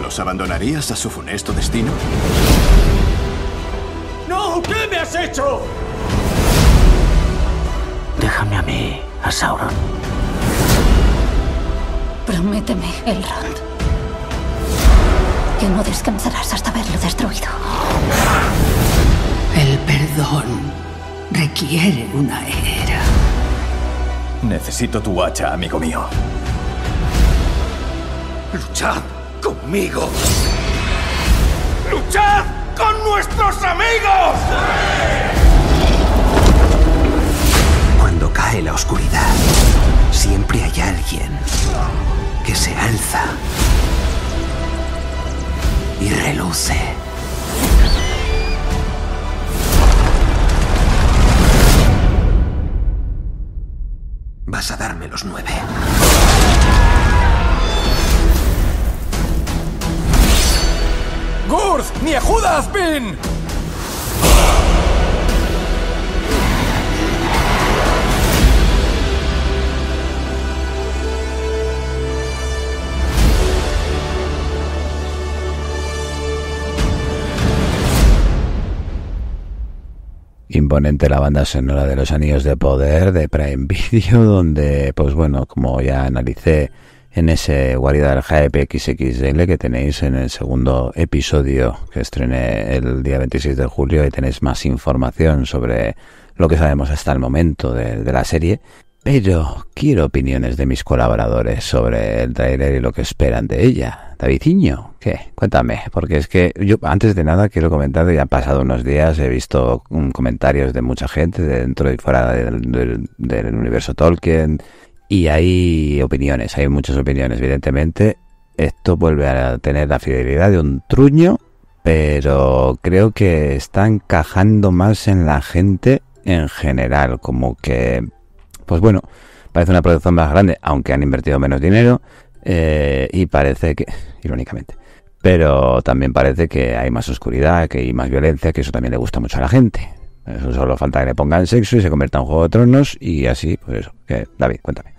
¿Los abandonarías a su funesto destino? ¡No! ¿Qué me has hecho? Déjame a mí, a Sauron. Prométeme, Elrond que no descansarás hasta verlo destruido. El perdón requiere una era. Necesito tu hacha, amigo mío. ¡Luchad conmigo! ¡Luchad con nuestros amigos! Cuando cae la oscuridad, siempre hay alguien que se alza y reluce. Vas a darme los nueve. ¡Gurz! ¡Ni Judas imponente la banda sonora de Los Anillos de Poder de Prime Video, donde, pues bueno, como ya analicé en ese guarida del Hype XXL que tenéis en el segundo episodio que estrené el día 26 de julio y tenéis más información sobre lo que sabemos hasta el momento de la serie. Pero quiero opiniones de mis colaboradores sobre el trailer y lo que esperan de ella. Davidinho, ¿qué? Cuéntame, porque es que yo antes de nada quiero comentar que ya han pasado unos días, he visto comentarios de mucha gente de dentro y fuera del, del universo Tolkien y hay opiniones, hay muchas opiniones, evidentemente. Esto vuelve a tener la fidelidad de un truño, pero creo que está encajando más en la gente en general, como que pues bueno, parece una producción más grande, aunque han invertido menos dinero. Eh, y parece que, irónicamente, pero también parece que hay más oscuridad, que hay más violencia, que eso también le gusta mucho a la gente. Eso solo falta que le pongan sexo y se convierta en Juego de Tronos y así, pues eso. David, cuéntame.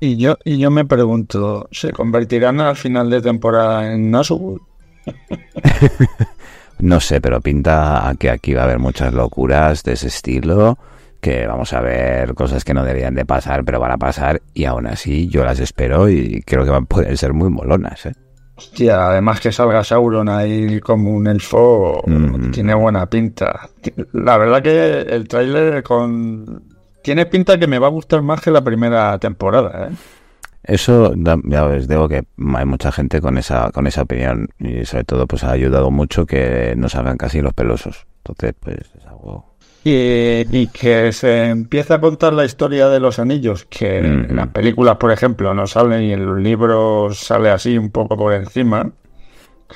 Y yo, y yo me pregunto, ¿se convertirán al final de temporada en Nasubu? no sé, pero pinta que aquí va a haber muchas locuras de ese estilo que vamos a ver cosas que no deberían de pasar, pero van a pasar y aún así yo las espero y creo que van a ser muy molonas. ¿eh? Hostia, además que salga Sauron ahí como un elfo, mm-hmm. tiene buena pinta. La verdad que el tráiler con... Tiene pinta que me va a gustar más que la primera temporada, ¿eh? Eso, ya os digo que hay mucha gente con esa, con esa opinión y sobre todo pues ha ayudado mucho que no salgan casi los pelosos. Entonces, pues es algo y, que se empieza a contar la historia de los anillos, que en las películas, por ejemplo, no sale y en los libros sale así un poco por encima.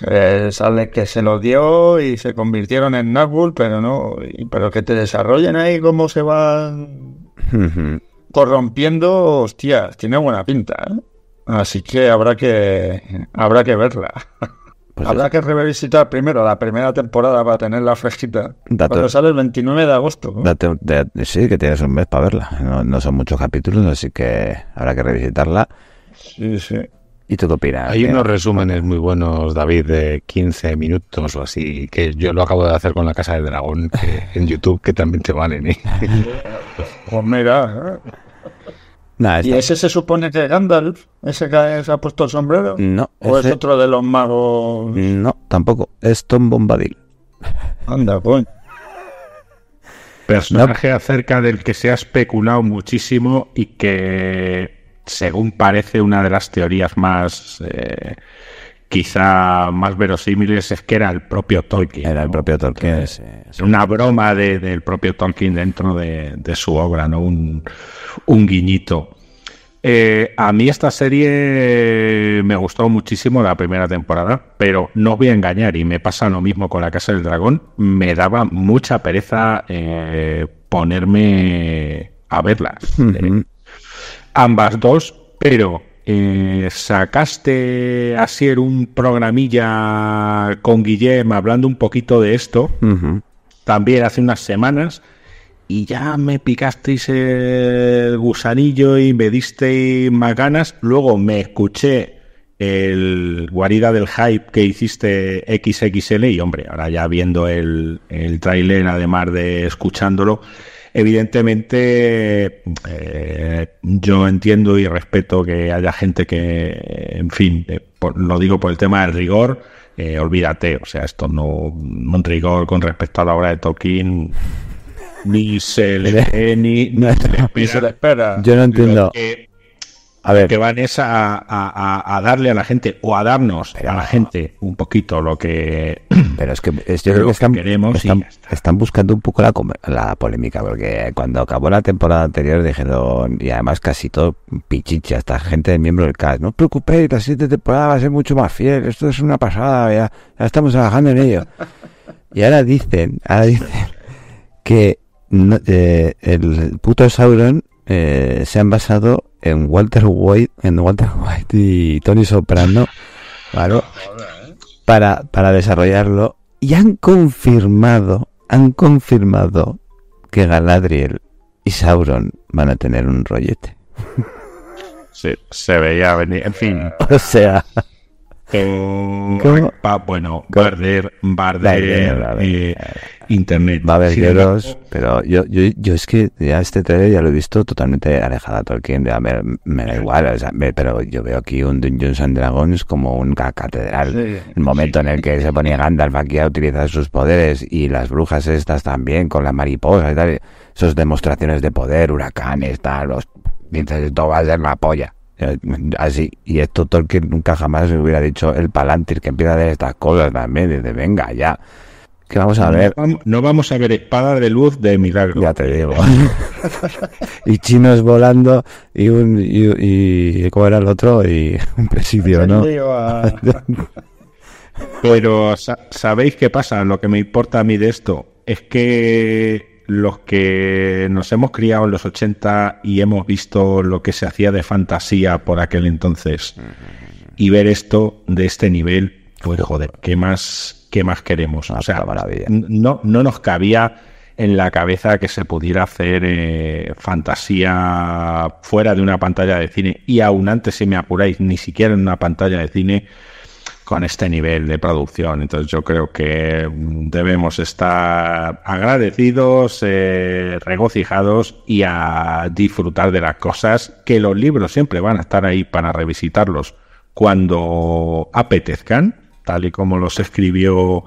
Eh, sale que se lo dio y se convirtieron en Nagul pero no, pero que te desarrollen ahí cómo se van corrompiendo, hostias, tiene buena pinta. ¿eh? Así que habrá que habrá que verla. Pues habrá que revisitar primero la primera temporada para tenerla fresquita. cuando sale el 29 de agosto. ¿no? sí, que tienes un mes para verla. No, son muchos capítulos, así que habrá que revisitarla. Sí, sí. ¿Y tú qué Hay unos resúmenes muy buenos, David, de 15 minutos o así, que yo lo acabo de hacer con La Casa del Dragón en YouTube, que también te valen. ¿eh? pues mira. ¿eh? ¿Y ese se supone que Gandalf, ese que se ha puesto el sombrero? No. ¿O es otro de los magos? No, tampoco. Es Tom Bombadil. Anda, coño. Personaje acerca del que se ha especulado muchísimo y que, según parece, una de las teorías más eh, quizá más verosímiles es que era el propio Tolkien. Era el propio Tolkien. Es Una broma del propio Tolkien dentro de, su obra, ¿no? Un, guiñito. Eh, a mí esta serie me gustó muchísimo la primera temporada, pero no voy a engañar y me pasa lo mismo con la Casa del Dragón. Me daba mucha pereza eh, ponerme a verla. ambas dos, pero eh, ...sacaste sacaste, ser un programilla con Guillem hablando un poquito de esto, también hace unas semanas, y ya me picasteis el gusanillo y me disteis más ganas. Luego me escuché el guarida del hype que hiciste XXL y hombre, ahora ya viendo el, el tráiler, además de escuchándolo, Evidentemente, eh, yo entiendo y respeto que haya gente que, en fin, eh, lo digo por el tema del rigor, eh, olvídate, o sea, esto no, un rigor con respecto a la obra de Tolkien ni se le ni, ni se le espera. Yo no entiendo a ver. que van es a, darle a la gente o a darnos a la gente un poquito lo que pero es que, yo creo que están, están, buscando un poco la, polémica porque cuando acabó la temporada anterior dijeron y además casi todo pichichi hasta gente de miembro del CAS no os preocupéis la siguiente temporada va a ser mucho más fiel esto es una pasada ya, estamos trabajando en ello y ahora dicen ahora dicen que eh, el puto Sauron eh, se han basado en Walter White, en Walter White y Tony Soprano, claro, para, para desarrollarlo y han confirmado, han confirmado que Galadriel y Sauron van a tener un rollete. se veía venir. En fin. O sea bueno, perder Barder, eh, Internet. Va a haber pero yo, yo, yo es que ya este trailer ya lo he visto totalmente alejada a Tolkien. Ya me, me, da igual, pero yo veo aquí un Dungeons and Dragons como un catedral. el momento en el que se ponía Gandalf aquí a utilizar sus poderes y las brujas estas también con las mariposas y tal. Esas demostraciones de poder, huracanes, tal, los dices, esto va a ser la polla. Eh, así, y esto Tolkien nunca jamás me hubiera dicho el Palantir, que empieza a hacer estas cosas también, desde venga, ya. Que vamos a ver. No vamos, a ver espada de luz de milagro. Ya te digo. y chinos volando y un. ¿Cómo era el otro? Y un presidio, ¿no? Pero, ¿sabéis qué pasa? Lo que me importa a mí de esto es que los que nos hemos criado en los 80 y hemos visto lo que se hacía de fantasía por aquel entonces y ver esto de este nivel, pues joder, ¿qué más, qué más queremos? o sea, No, no nos cabía en la cabeza que se pudiera hacer eh, fantasía fuera de una pantalla de cine y aún antes, si me apuráis, ni siquiera en una pantalla de cine con este nivel de producción. Entonces yo creo que debemos estar agradecidos, eh, regocijados y a disfrutar de las cosas, que los libros siempre van a estar ahí para revisitarlos cuando apetezcan, tal y como los escribió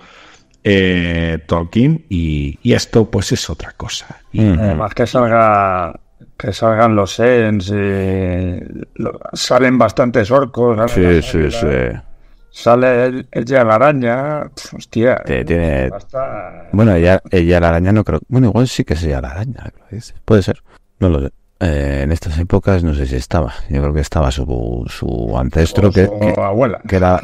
eh, Tolkien, y, esto pues es otra cosa. Mm. Además que salga que salgan los Sens, eh, salen bastantes orcos. Sí, sí, sí. Sale ella la araña. hostia. tiene... Bueno, ella, ella la araña no creo. Bueno, igual sí que sea la araña. Puede ser. No lo sé. Eh, en estas épocas no sé si estaba. Yo creo que estaba su, ancestro, que,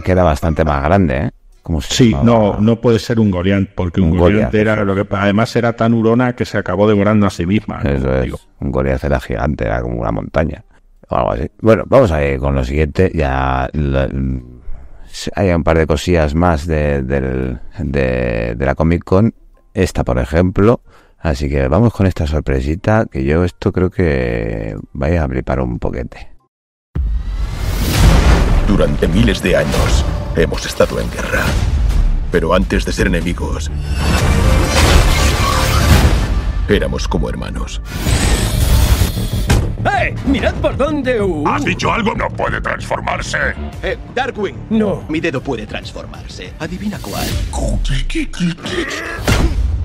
era, bastante más grande. ¿eh? Como sí, no, no puede ser un Goliath, porque un, un era lo que además era tan hurona que se acabó devorando a sí misma. Un Goliath era gigante, era como una montaña o algo así. Bueno, vamos a ir con lo siguiente. Ya hay un par de cosillas más de, la Comic Con. Esta, por ejemplo. Así que vamos con esta sorpresita que yo esto creo que vaya a para un poquete. Durante miles de años hemos estado en guerra. Pero antes de ser enemigos, éramos como hermanos. ¡Eh! ¡Mirad por dónde! Uh! ¿Has dicho algo? ¡No puede transformarse! Eh, Darkwing. No. Mi dedo puede transformarse. Adivina cuál.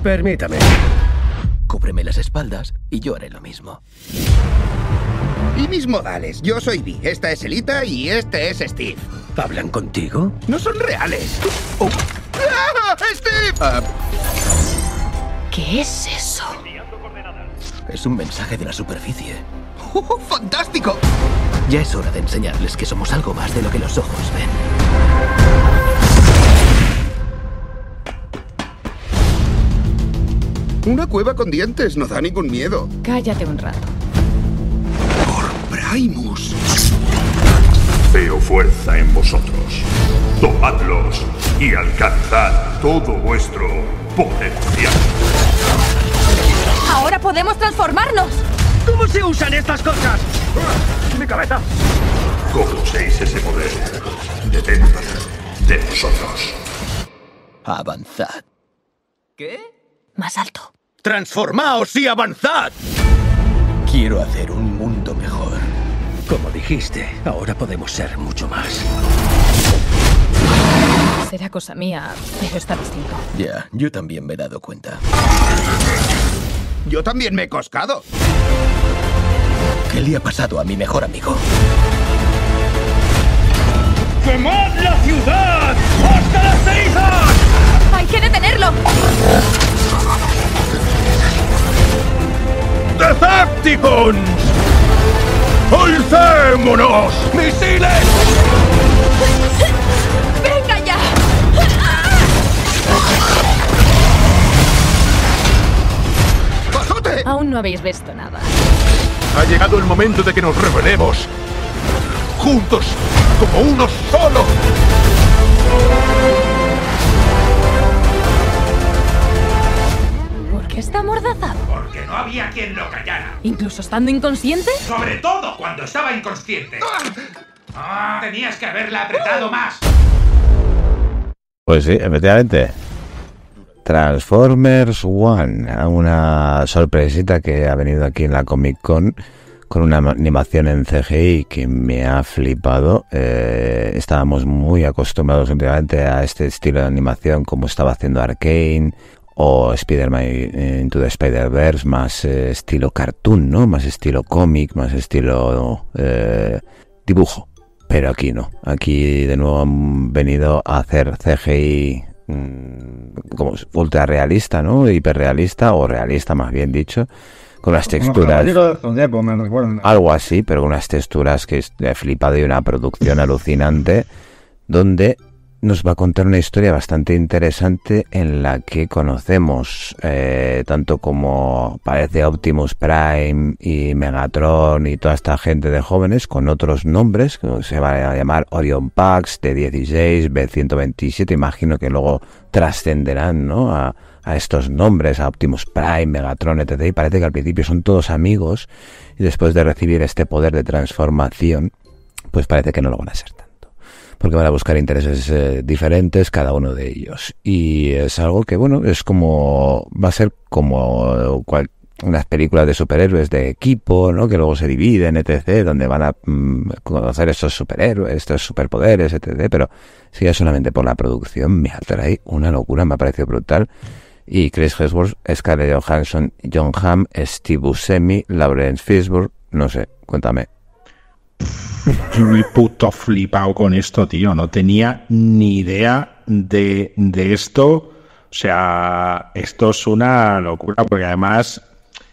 Permítame. Cúbreme las espaldas y yo haré lo mismo. Y mis modales. Yo soy Vi, esta es Elita y este es Steve. ¿Hablan contigo? No son reales. Oh. ¡Ah, ¡Steve! Ah. ¿Qué es eso? Es un mensaje de la superficie. ¡Oh, ¡Fantástico! Ya es hora de enseñarles que somos algo más de lo que los ojos ven. Una cueva con dientes no da ningún miedo. Cállate un rato. Por Primus. Veo fuerza en vosotros. Tomadlos y alcanzad todo vuestro potencial. Ahora podemos transformarnos. ¿Cómo se usan estas cosas? ¡Mi cabeza! ¿Cómo uséis ese poder? Depende de nosotros. Avanzad. ¿Qué? Más alto. Transformaos y avanzad. Quiero hacer un mundo mejor. Como dijiste, ahora podemos ser mucho más. Será cosa mía, pero está distinto. Ya, yo también me he dado cuenta. Yo también me he coscado. ¿Qué le ha pasado a mi mejor amigo? ¡Quemad la ciudad! ¡Hasta las cenizas! ¡Hay que detenerlo! ¡Decepticons! ¡Olcémonos! ¡Misiles! Aún no habéis visto nada. Ha llegado el momento de que nos revelemos. Juntos, como uno solo. ¿Por qué está mordazado? Porque no había quien lo callara. ¿Incluso estando inconsciente? Sobre todo cuando estaba inconsciente. Ah. tenías que haberla apretado más. Pues sí, efectivamente. Transformers One, una sorpresita que ha venido aquí en la Comic Con con una animación en CGI que me ha flipado. Eh, estábamos muy acostumbrados últimamente a este estilo de animación como estaba haciendo Arkane o Spider-Man Into the Spider-Verse, más eh, estilo cartoon, ¿no? Más estilo cómic, más estilo eh, dibujo. Pero aquí no. Aquí de nuevo han venido a hacer CGI Mm, como ultra realista, ¿no? Hiperrealista o realista, más bien dicho, con las texturas. Pues algo así, pero con unas texturas que he flipado y una producción alucinante, donde nos va a contar una historia bastante interesante en la que conocemos eh, tanto como parece Optimus Prime y Megatron y toda esta gente de jóvenes con otros nombres que se van a llamar Orion Pax, T16, B127, imagino que luego trascenderán ¿no? a, a estos nombres, a Optimus Prime, Megatron, etc. Y parece que al principio son todos amigos y después de recibir este poder de transformación, pues parece que no lo van a ser porque van a buscar intereses eh, diferentes cada uno de ellos. Y es algo que, bueno, es como, va a ser como unas películas de superhéroes de equipo, ¿no? Que luego se dividen, etc., donde van a mm, conocer estos superhéroes, estos superpoderes, etc., pero si es solamente por la producción me atrae una locura, me ha parecido brutal y Chris Hemsworth, Scarlett Johansson, John Hamm, Steve Buscemi, Lawrence Fishburne, no sé, cuéntame muy puto flipado con esto, tío. No tenía ni idea de, esto. O sea, esto es una locura, porque además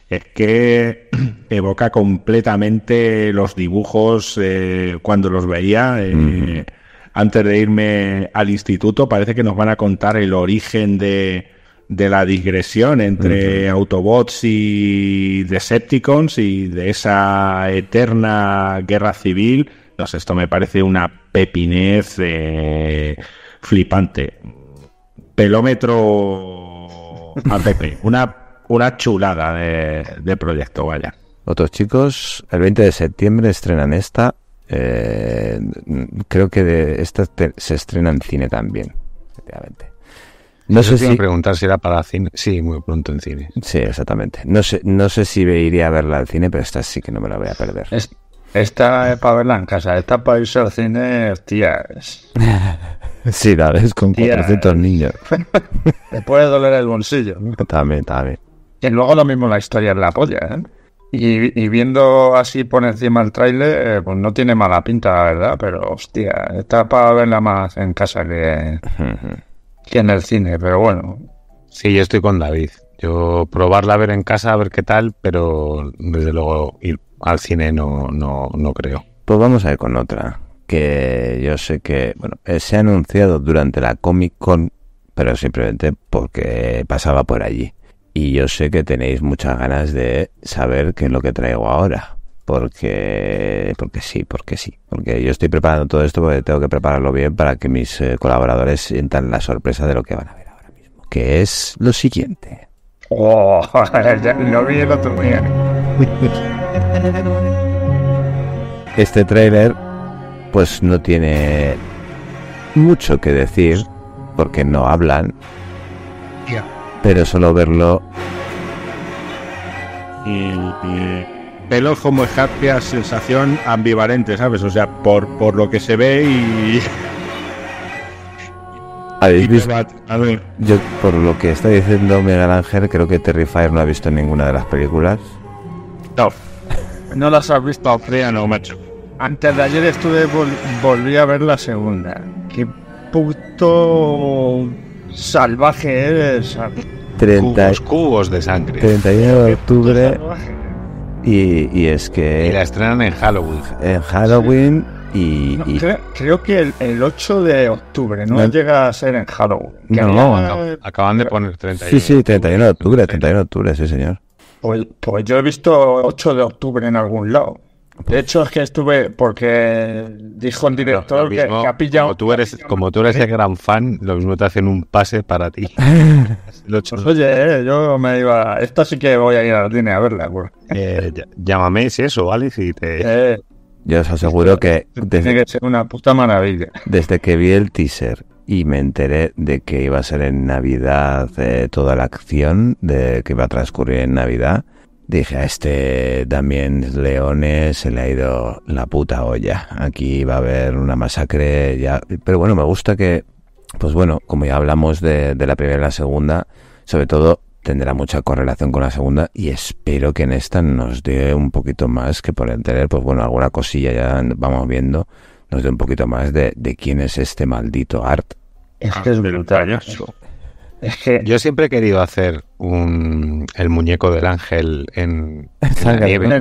es que evoca completamente los dibujos eh, cuando los veía. Eh, antes de irme al instituto, parece que nos van a contar el origen de, de la digresión entre Autobots y Decepticons y de esa eterna guerra civil. No sé, esto me parece una pepinez eh, flipante. Pelómetro a Pepe. Una, una chulada de, proyecto, vaya. Otros chicos, el 20 de septiembre estrenan esta. Eh, creo que de esta se estrena en cine también, efectivamente. No sé si... preguntar si era para cine. Sí, muy pronto en cine. Sí, exactamente. No sé, no sé si iría a verla al cine, pero esta sí que no me la voy a perder. esta es para verla en casa. Esta para irse al cine, tías. sí, la ves con 400 niños. Te puede doler el bolsillo. También, también. Y luego lo mismo la historia en la polla, ¿eh? Y, viendo así por encima el tráiler, eh, pues no tiene mala pinta, la verdad, pero hostia, está para verla más en casa que en el cine, pero bueno. si yo estoy con David. Yo probarla a ver en casa, a ver qué tal, pero desde luego ir al cine no, no, no creo. Pues vamos a ir con otra, que yo sé que, bueno, eh, se ha anunciado durante la Comic Con, pero simplemente porque pasaba por allí. Y yo sé que tenéis muchas ganas de saber qué es lo que traigo ahora porque, sí, porque sí. Porque yo estoy preparando todo esto porque tengo que prepararlo bien para que mis eh, colaboradores sientan la sorpresa de lo que van a ver ahora mismo. Que es lo siguiente. Oh, lo vi el otro día. Este tráiler, pues no tiene mucho que decir, porque no hablan. Pero solo verlo. El pie pelos como escarpias, sensación ambivalente, ¿sabes? O sea, por, por lo que se ve y. ¿Habéis A Yo, por lo que está diciendo Miguel Ángel, creo que Terrifier no ha visto ninguna de las películas. No. No las has visto, fría, no, macho. Antes de ayer estuve, volví a ver la segunda. Qué puto salvaje eres. 30, cubos, cubos de sangre. 31 de octubre y, es que... Y la estrenan en Halloween. En Halloween y... Creo, que el, 8 de octubre, ¿no? llega a ser en Halloween. No, no, acaban de poner 31. Sí, sí, 31 de octubre, 31 de octubre, sí señor. pues, pues yo he visto 8 de octubre en algún lado. De hecho, es que estuve, porque dijo el director que, ha pillado. Como tú eres, como el gran fan, lo mismo te hacen un pase para ti. Pues oye, eh, yo me iba. Esta sí que voy a ir al cine a verla, eh, llámame si eso, ¿vale? Si te. Eh, yo os aseguro que. tiene que ser una puta maravilla. Desde que vi el teaser y me enteré de que iba a ser en Navidad toda la acción, de que iba a transcurrir en Navidad dije a este también Leones se le ha ido la puta olla. Aquí va a haber una masacre ya. Pero bueno, me gusta que, pues bueno, como ya hablamos de, la primera y la segunda, sobre todo tendrá mucha correlación con la segunda y espero que en esta nos dé un poquito más que por entender pues bueno, alguna cosilla ya vamos viendo, nos dé un poquito más de, quién es este maldito Art. Ah, es que es brutal. Yo siempre he querido hacer un, el muñeco del ángel en, sangre, nieve.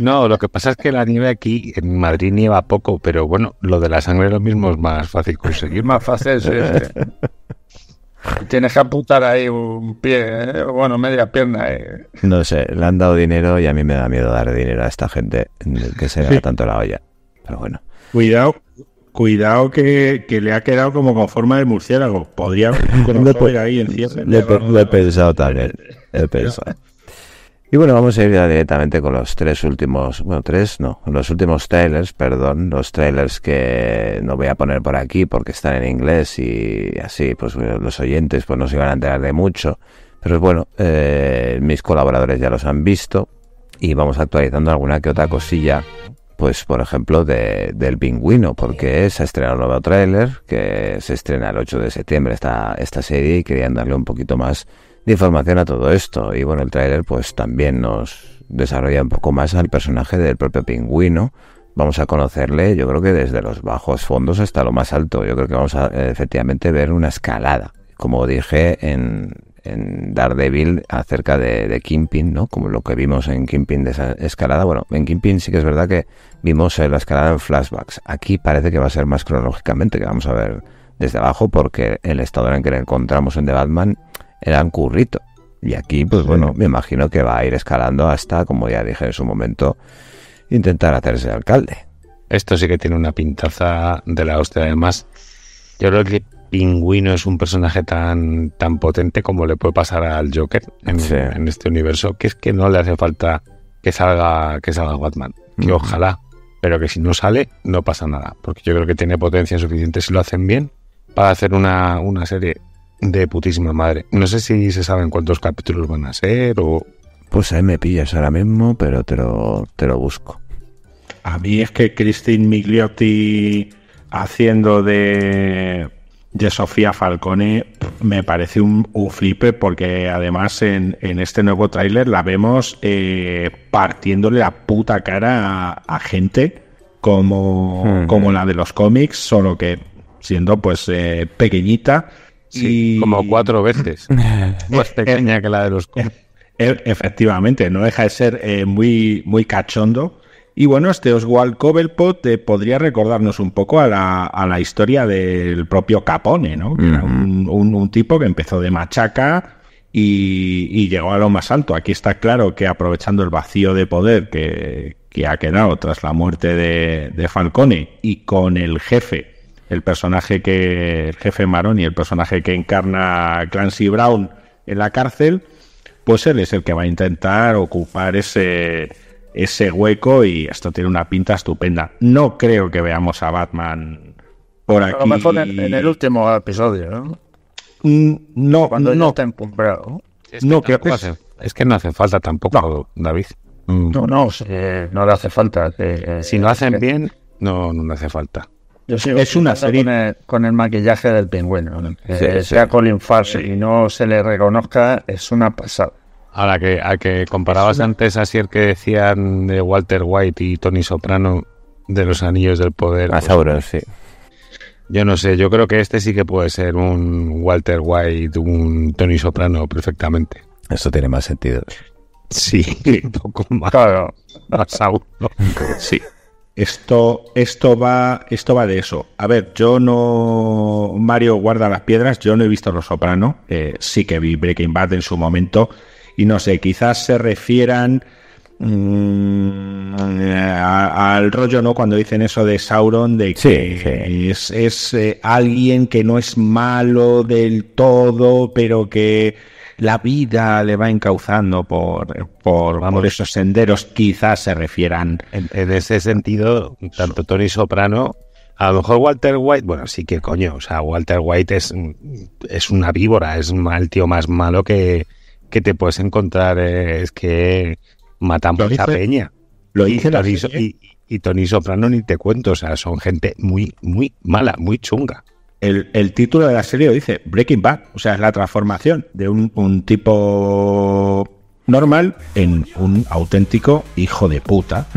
No, lo que pasa es que la nieve aquí en Madrid nieva poco, pero bueno, lo de la sangre lo mismo es más fácil conseguir. Más fácil, sí. Tienes que apuntar ahí un pie, ¿eh? bueno, media pierna. No sé, le han dado dinero y a mí me da miedo dar dinero a esta gente que se da tanto la olla. Pero bueno. Cuidado, Cuidado que, le ha quedado como con forma de murciélago. Podría ahí en cierre. Lo, he, pensado también. He pensado. Y bueno, vamos a ir ya directamente con los tres últimos, bueno, tres, no, los últimos trailers, perdón, los trailers que no voy a poner por aquí porque están en inglés y así, pues los oyentes pues no se van a enterar de mucho. Pero bueno, eh, mis colaboradores ya los han visto y vamos actualizando alguna que otra cosilla pues por ejemplo, de, del pingüino, porque se ha estrenado el nuevo tráiler, que se estrena el 8 de septiembre esta, esta serie y querían darle un poquito más de información a todo esto. Y bueno, el tráiler pues también nos desarrolla un poco más al personaje del propio pingüino. Vamos a conocerle, yo creo que desde los bajos fondos hasta lo más alto. Yo creo que vamos a efectivamente ver una escalada, como dije, en en Daredevil acerca de, de Kingpin, ¿no? Como lo que vimos en Kingpin de esa escalada. Bueno, en Kingpin sí que es verdad que vimos eh, la escalada en flashbacks. Aquí parece que va a ser más cronológicamente, que vamos a ver desde abajo, porque el estado en el que le encontramos en The Batman era un currito. Y aquí, pues bueno, me imagino que va a ir escalando hasta, como ya dije en su momento, intentar hacerse alcalde. Esto sí que tiene una pintaza de la hostia. Además, yo creo que pingüino es un personaje tan, tan potente como le puede pasar al Joker en, este universo, que es que no le hace falta que salga, que salga Batman. Que mm. ojalá, pero que si no sale, no pasa nada. Porque yo creo que tiene potencia suficiente si lo hacen bien para hacer una, una serie de putísima madre. No sé si se saben cuántos capítulos van a ser o. Pues ahí me pillas ahora mismo, pero te te lo busco. A mí es que Christine Migliotti haciendo de de Sofía Falcone me parece un, flipe porque además en, este nuevo tráiler la vemos eh, partiéndole la puta cara a, gente como, hmm. como la de los cómics, solo que siendo pues eh, pequeñita. Sí, Como cuatro veces. Más pequeña que la de los cómics. E-, e-, efectivamente, no deja de ser eh, muy, muy cachondo y bueno, este Oswald Cobblepot eh, podría recordarnos un poco a la, a la, historia del propio Capone, ¿no? un, un, tipo que empezó de machaca y, llegó a lo más alto. Aquí está claro que aprovechando el vacío de poder que, ha quedado tras la muerte de, de, Falcone y con el jefe, el personaje que, el jefe Maroni, el personaje que encarna Clancy Brown en la cárcel, pues él es el que va a intentar ocupar ese ese hueco y esto tiene una pinta estupenda. No creo que veamos a Batman por aquí. A lo mejor en, el último episodio, ¿no? Mm, no, Cuando no. está no creo que hace, es que no hace falta tampoco, David. Mm. No, no, eh, no le hace falta. Eh, si lo hacen bien, no, no le hace falta. es una serie con el, maquillaje del pingüino. Eh, sea Colin Farse y no se le reconozca, es una pasada. Ahora que, a que comparabas antes a el que decían de Walter White y Tony Soprano de los Anillos del Poder. A pues Sauron, sí. Yo no sé, yo creo que este sí que puede ser un Walter White, un Tony Soprano perfectamente. Esto tiene más sentido. Sí, un poco más. Sí. Esto, esto, va, esto va de eso. A ver, yo no. Mario guarda las piedras, yo no he visto Los Soprano. Eh, sí que vi Breaking Bad en su momento y no sé, quizás se refieran mm, al rollo, ¿no? Cuando dicen eso de Sauron, de que es, eh, alguien que no es malo del todo, pero que la vida le va encauzando por, por, Vamos. esos senderos, quizás se refieran. En, ese sentido, tanto Tony Soprano a lo mejor Walter White, bueno, sí que coño, o sea, Walter White es, es una víbora, es el tío más malo que, que te puedes encontrar eh, es que matan a peña. Lo hice Tony, y, Tony Soprano ni te cuento, o sea, son gente muy, muy mala, muy chunga. El, título de la serie lo dice, Breaking Bad, o sea, es la transformación de un, tipo normal en un auténtico hijo de puta.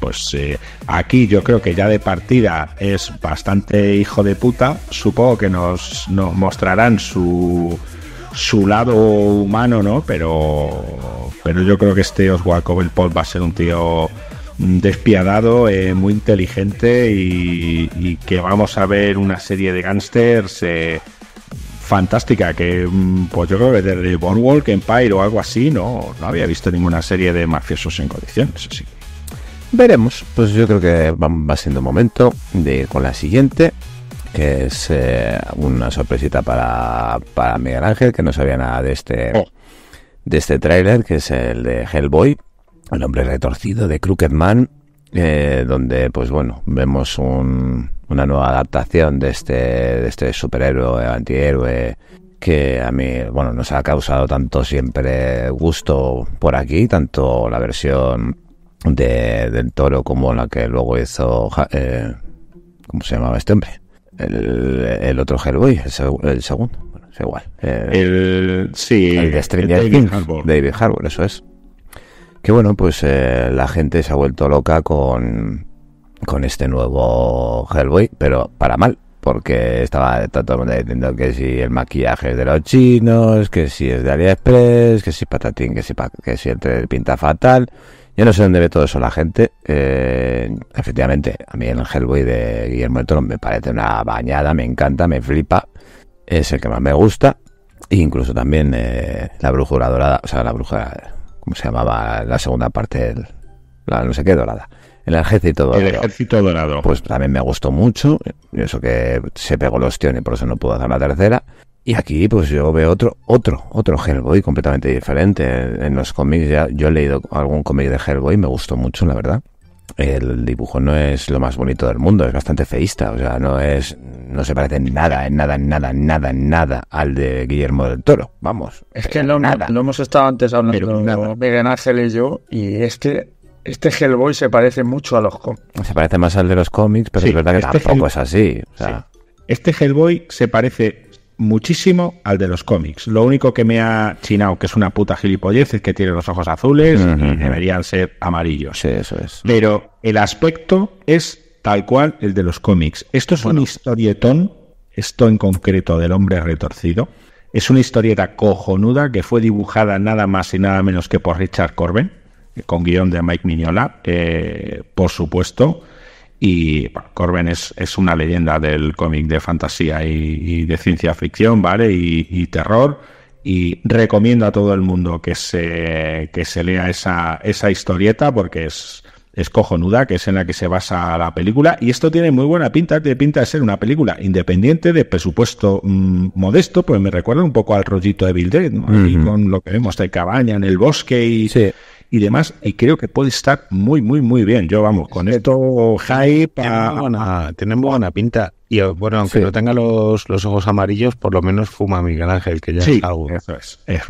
Pues eh, aquí yo creo que ya de partida es bastante hijo de puta. Supongo que nos, nos mostrarán su su lado humano, ¿no? Pero, pero yo creo que este Oswald Cobblepot va a ser un tío mm, despiadado, eh, muy inteligente y, que vamos a ver una serie de gángsters eh, fantástica que mm, pues yo creo que desde Boardwalk Empire o algo así no, no había visto ninguna serie de mafiosos en condiciones así Veremos, pues yo creo que va siendo momento de con la siguiente que es eh, una sorpresita para, para Miguel Ángel, que no sabía nada de este, oh. de este tráiler, que es el de Hellboy, el hombre retorcido de Crooked Man, eh, donde, pues bueno, vemos una nueva adaptación de este, de este superhéroe, antihéroe, que a mí, bueno, nos ha causado tanto siempre gusto por aquí, tanto la versión de, del toro como la que luego hizo, eh, ¿cómo se llamaba este hombre? El, otro Hellboy, el, segundo. Bueno, es igual. Eh, el, sí. de Stranger David David Harbour, eso es. Que bueno, pues eh, la gente se ha vuelto loca con, con este nuevo Hellboy, pero para mal, porque estaba todo el mundo diciendo que si el maquillaje es de los chinos, que si es de AliExpress, que si patatín, que si, pa, que si el pinta fatal. Yo no sé dónde ve todo eso la gente. Eh, efectivamente, a mí el Hellboy de Guillermo del Toro me parece una bañada, me encanta, me flipa. Es el que más me gusta. E incluso también eh, la brújula dorada, o sea, la bruja, ¿cómo se llamaba? La segunda parte, la no sé qué dorada. El ejército dorado. El ejército dorado. Pues también me gustó mucho. Eso que se pegó los tiones y por eso no pudo hacer la tercera. Y aquí pues yo veo otro, otro, otro Hellboy completamente diferente. En los cómics ya, yo he leído algún cómic de Hellboy, me gustó mucho, la verdad. El dibujo no es lo más bonito del mundo, es bastante feísta, o sea, no es, no se parece en nada, en nada, en nada, en nada, nada al de Guillermo del Toro, vamos. Es que no eh, nada. lo hemos estado antes hablando, Miguel Ángel y yo, y es que este Hellboy se parece mucho a los cómics. Se parece más al de los cómics, pero es verdad que este tampoco es así. Este Hellboy se parece muchísimo al de los cómics. Lo único que me ha chinado, que es una puta gilipollez, es que tiene los ojos azules y deberían ser amarillos. Sí, eso es. Pero el aspecto es tal cual el de los cómics. Esto es un historietón, esto en concreto del hombre retorcido. Es una historieta cojonuda que fue dibujada nada más y nada menos que por Richard Corben, con guión de Mike Mignola, eh, por supuesto y Corben es, es, una leyenda del cómic de fantasía y, de ciencia ficción, ¿vale? Y, terror. Y recomiendo a todo el mundo que se, que se lea esa, esa historieta porque es, es cojonuda, que es en la que se basa la película. Y esto tiene muy buena pinta, tiene pinta de ser una película independiente, de presupuesto mm, modesto, pues me recuerda un poco al rollito de Bill Dead, ¿no? con lo que vemos de cabaña en el bosque y... Sí y demás, y creo que puede estar muy, muy, muy bien. Yo, vamos, con este esto hype... tiene muy buena pinta. Y oh, bueno, aunque no tenga los, los, ojos amarillos, por lo menos fuma Miguel Ángel, que ya es algo. Eso es. es.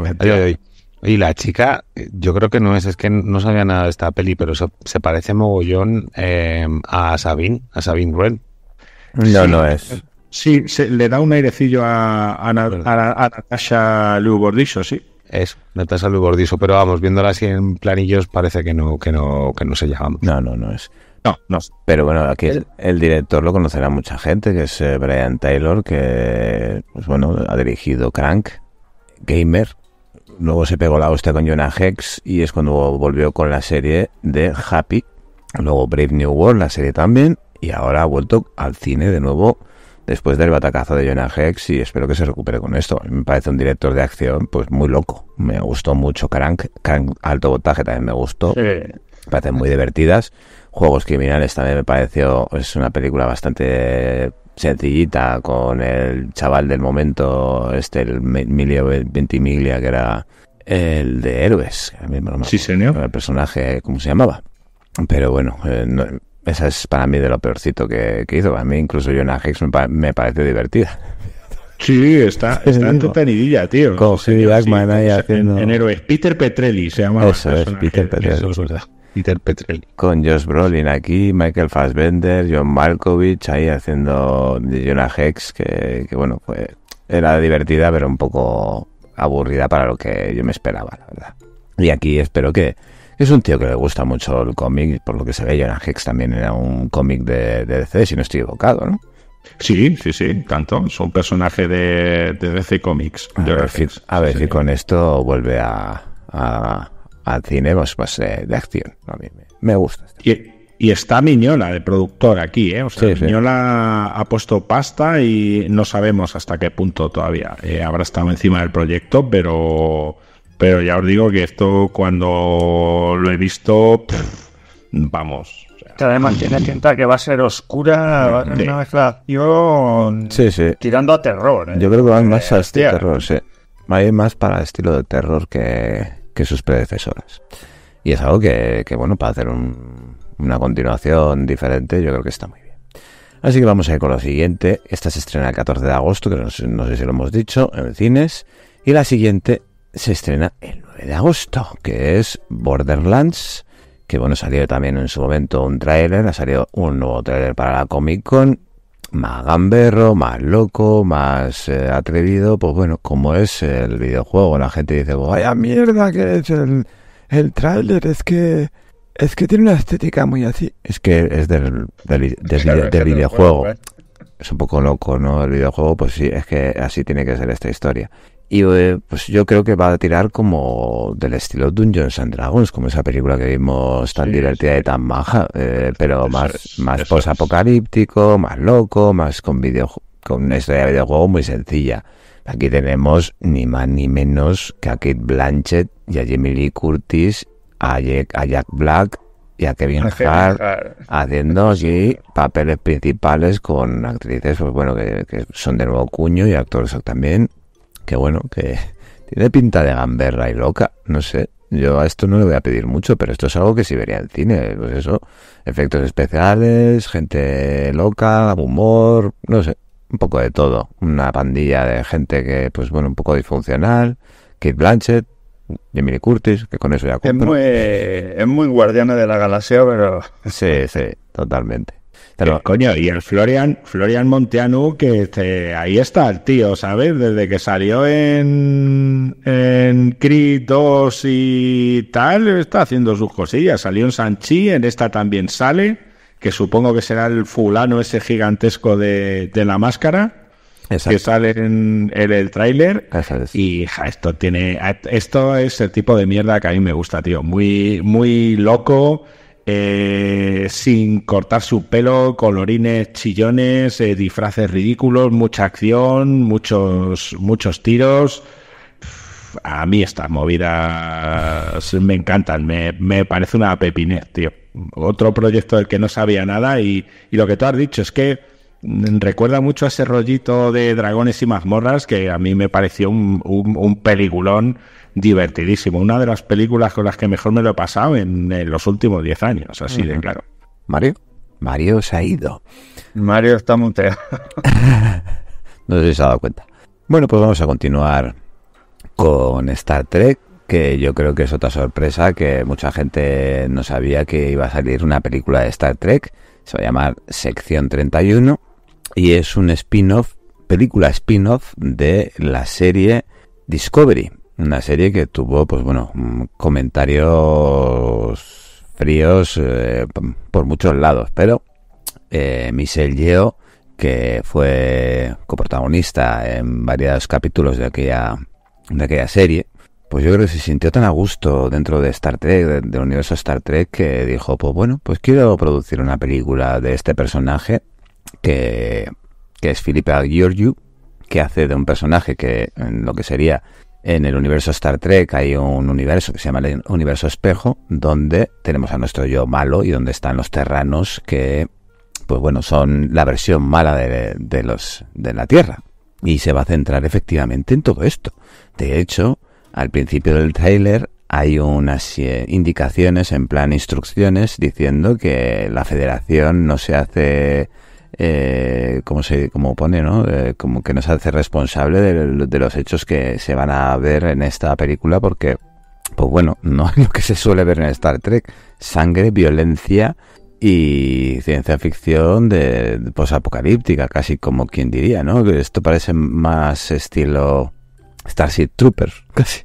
Y la chica, eh, yo creo que no es, es que no sabía nada de esta peli, pero se, parece mogollón em, a Sabine, a Sabine Wren. No, no es. Sí, se, le da un airecillo a, a, a, Natasha Bordillo, sí no neta salud gordizo, pero vamos, viéndola así en planillos parece que no, que no, que no se llamamos. No, no, no es. No, no. Pero bueno, aquí el, director lo conocerá mucha gente, que es eh, Brian Taylor, que pues bueno, ha dirigido Crank, Gamer. Luego se pegó la hostia con Jonah Hex y es cuando volvió con la serie de Happy. Luego Brave New World, la serie también. Y ahora ha vuelto al cine de nuevo después del batacazo de Jonah Hex y espero que se recupere con esto. Me parece un director de acción pues muy loco. Me gustó mucho Crank, Crank alto voltaje también me gustó. Me parecen muy divertidas. Juegos criminales también me pareció, es una película bastante sencillita con el chaval del momento, este, el Emilio Ventimiglia, que era el de Héroes. sí, señor. El personaje, ¿cómo se llamaba? Pero bueno, eh, no, esa es para mí de lo peorcito que, que hizo. A mí incluso Jonah Hex me, parece divertida. Sí, está, tu tenidilla, tío. Con o ahí haciendo... En, héroes. Peter Petrelli se llama. Eso es, Peter Petrelli. Eso es verdad. Peter Petrelli. Con Josh Brolin aquí, Michael Fassbender, John Malkovich ahí haciendo Jonah Hex, que, que bueno, pues era divertida, pero un poco aburrida para lo que yo me esperaba, la verdad. Y aquí espero que, es un tío que le gusta mucho el cómic, por lo que se ve, Jonah Hex también era un cómic de, DC, si no estoy equivocado, ¿no? Sí, sí, sí, tanto. Es un personaje de, DC Comics. A ver, si, a ver si con esto vuelve a, a, cine pues, pues, eh, de acción. me, gusta. Este y, está Miñola, de productor, aquí. ¿eh? Miñola ha puesto pasta y no sabemos hasta qué punto todavía eh, habrá estado encima del proyecto, pero pero ya os digo que esto cuando lo he visto, vamos. O además tiene tinta que va a ser oscura, va a ser una sí, sí. tirando a terror. ¿eh? Yo creo que van más a este terror, sí. Va más para el estilo de terror que, sus predecesoras. Y es algo que, bueno, para hacer una continuación diferente, yo creo que está muy bien. Así que vamos a ir con lo siguiente. Esta se estrena el 14 de agosto, que no sé si lo hemos dicho, en cines. Y la siguiente se estrena el 9 de agosto, que es Borderlands, que bueno, salió también en su momento un tráiler, ha salido un nuevo tráiler para la Comic Con, más gamberro, más loco, más eh, atrevido, pues bueno, como es el videojuego, la gente dice, vaya mierda que es el, el tráiler, es que... Es que tiene una estética muy así. Es que es del, del, del videojuego es un poco loco, ¿no? El videojuego, pues sí, es que así tiene que ser esta historia. Y eh, pues yo creo que va a tirar como del estilo Dungeons and Dragons, como esa película que vimos tan divertida y tan maja, eh, pero más, más posapocalíptico, más loco, más con video, con una historia de videojuego muy sencilla. Aquí tenemos ni más ni menos que a Kate Blanchett y a Jimmy Lee Curtis, a, Jack, a Jack Black y a Kevin Hart haciendo aquí papeles principales con actrices pues bueno que, que son de nuevo cuño y actores también que bueno, que tiene pinta de gamberra y loca, no sé. Yo a esto no le voy a pedir mucho, pero esto es algo que sí vería en cine, pues eso, efectos especiales, gente loca, humor, no sé, un poco de todo. Una pandilla de gente que, pues bueno, un poco disfuncional, Kate Blanchett, Jamie Curtis, que con eso ya Es muy, es muy guardiana de la galaxia, pero... Sí, sí, totalmente. Pero eh, coño, y el Florian, Florian Monteanu, que este, ahí está el tío, ¿sabes? Desde que salió en, en Creed 2 y tal, está haciendo sus cosillas. Salió en Sanchi, en esta también sale, que supongo que será el fulano ese gigantesco de, la máscara. que sale en, el tráiler y esto tiene esto es el tipo de mierda que a mí me gusta tío muy muy loco eh, sin cortar su pelo, colorines, chillones, eh, disfraces ridículos, mucha acción, muchos, muchos tiros. A mí estas movidas me encantan, me, parece una pepinera, tío. Otro proyecto del que no sabía nada y, lo que tú has dicho es que recuerda mucho a ese rollito de dragones y mazmorras que a mí me pareció un, un, divertidísimo. Una de las películas con las que mejor me lo he pasado en, los últimos 10 años, así de claro. Mario. Mario se ha ido. Mario está montado. no sé si se ha dado cuenta. Bueno, pues vamos a continuar con Star Trek, que yo creo que es otra sorpresa, que mucha gente no sabía que iba a salir una película de Star Trek. Se va a llamar Sección 31 y es un spin-off, película spin-off de la serie Discovery, una serie que tuvo, pues bueno, mm, comentarios fríos eh, por muchos lados, pero eh, Michelle Yeo, que fue coprotagonista en varios capítulos de aquella, de aquella serie, pues yo creo que se sintió tan a gusto dentro de Star Trek, del universo Star Trek, que dijo, pues bueno, pues quiero producir una película de este personaje, que, que es Filipe Giorgio, que hace de un personaje que en lo que sería en el universo Star Trek hay un universo que se llama el universo espejo, donde tenemos a nuestro yo malo y donde están los terranos que, pues bueno, son la versión mala de, de los, de la Tierra. Y se va a centrar efectivamente en todo esto. De hecho, al principio del tráiler hay unas eh, indicaciones, en plan instrucciones, diciendo que la federación no se hace eh, como se como pone, ¿no? Eh, como que nos hace responsable de, los hechos que se van a ver en esta película porque pues bueno, no es lo que se suele ver en Star Trek. Sangre, violencia y ciencia ficción de, posapocalíptica, casi como quien diría, ¿no? Esto parece más estilo Starship Troopers, casi.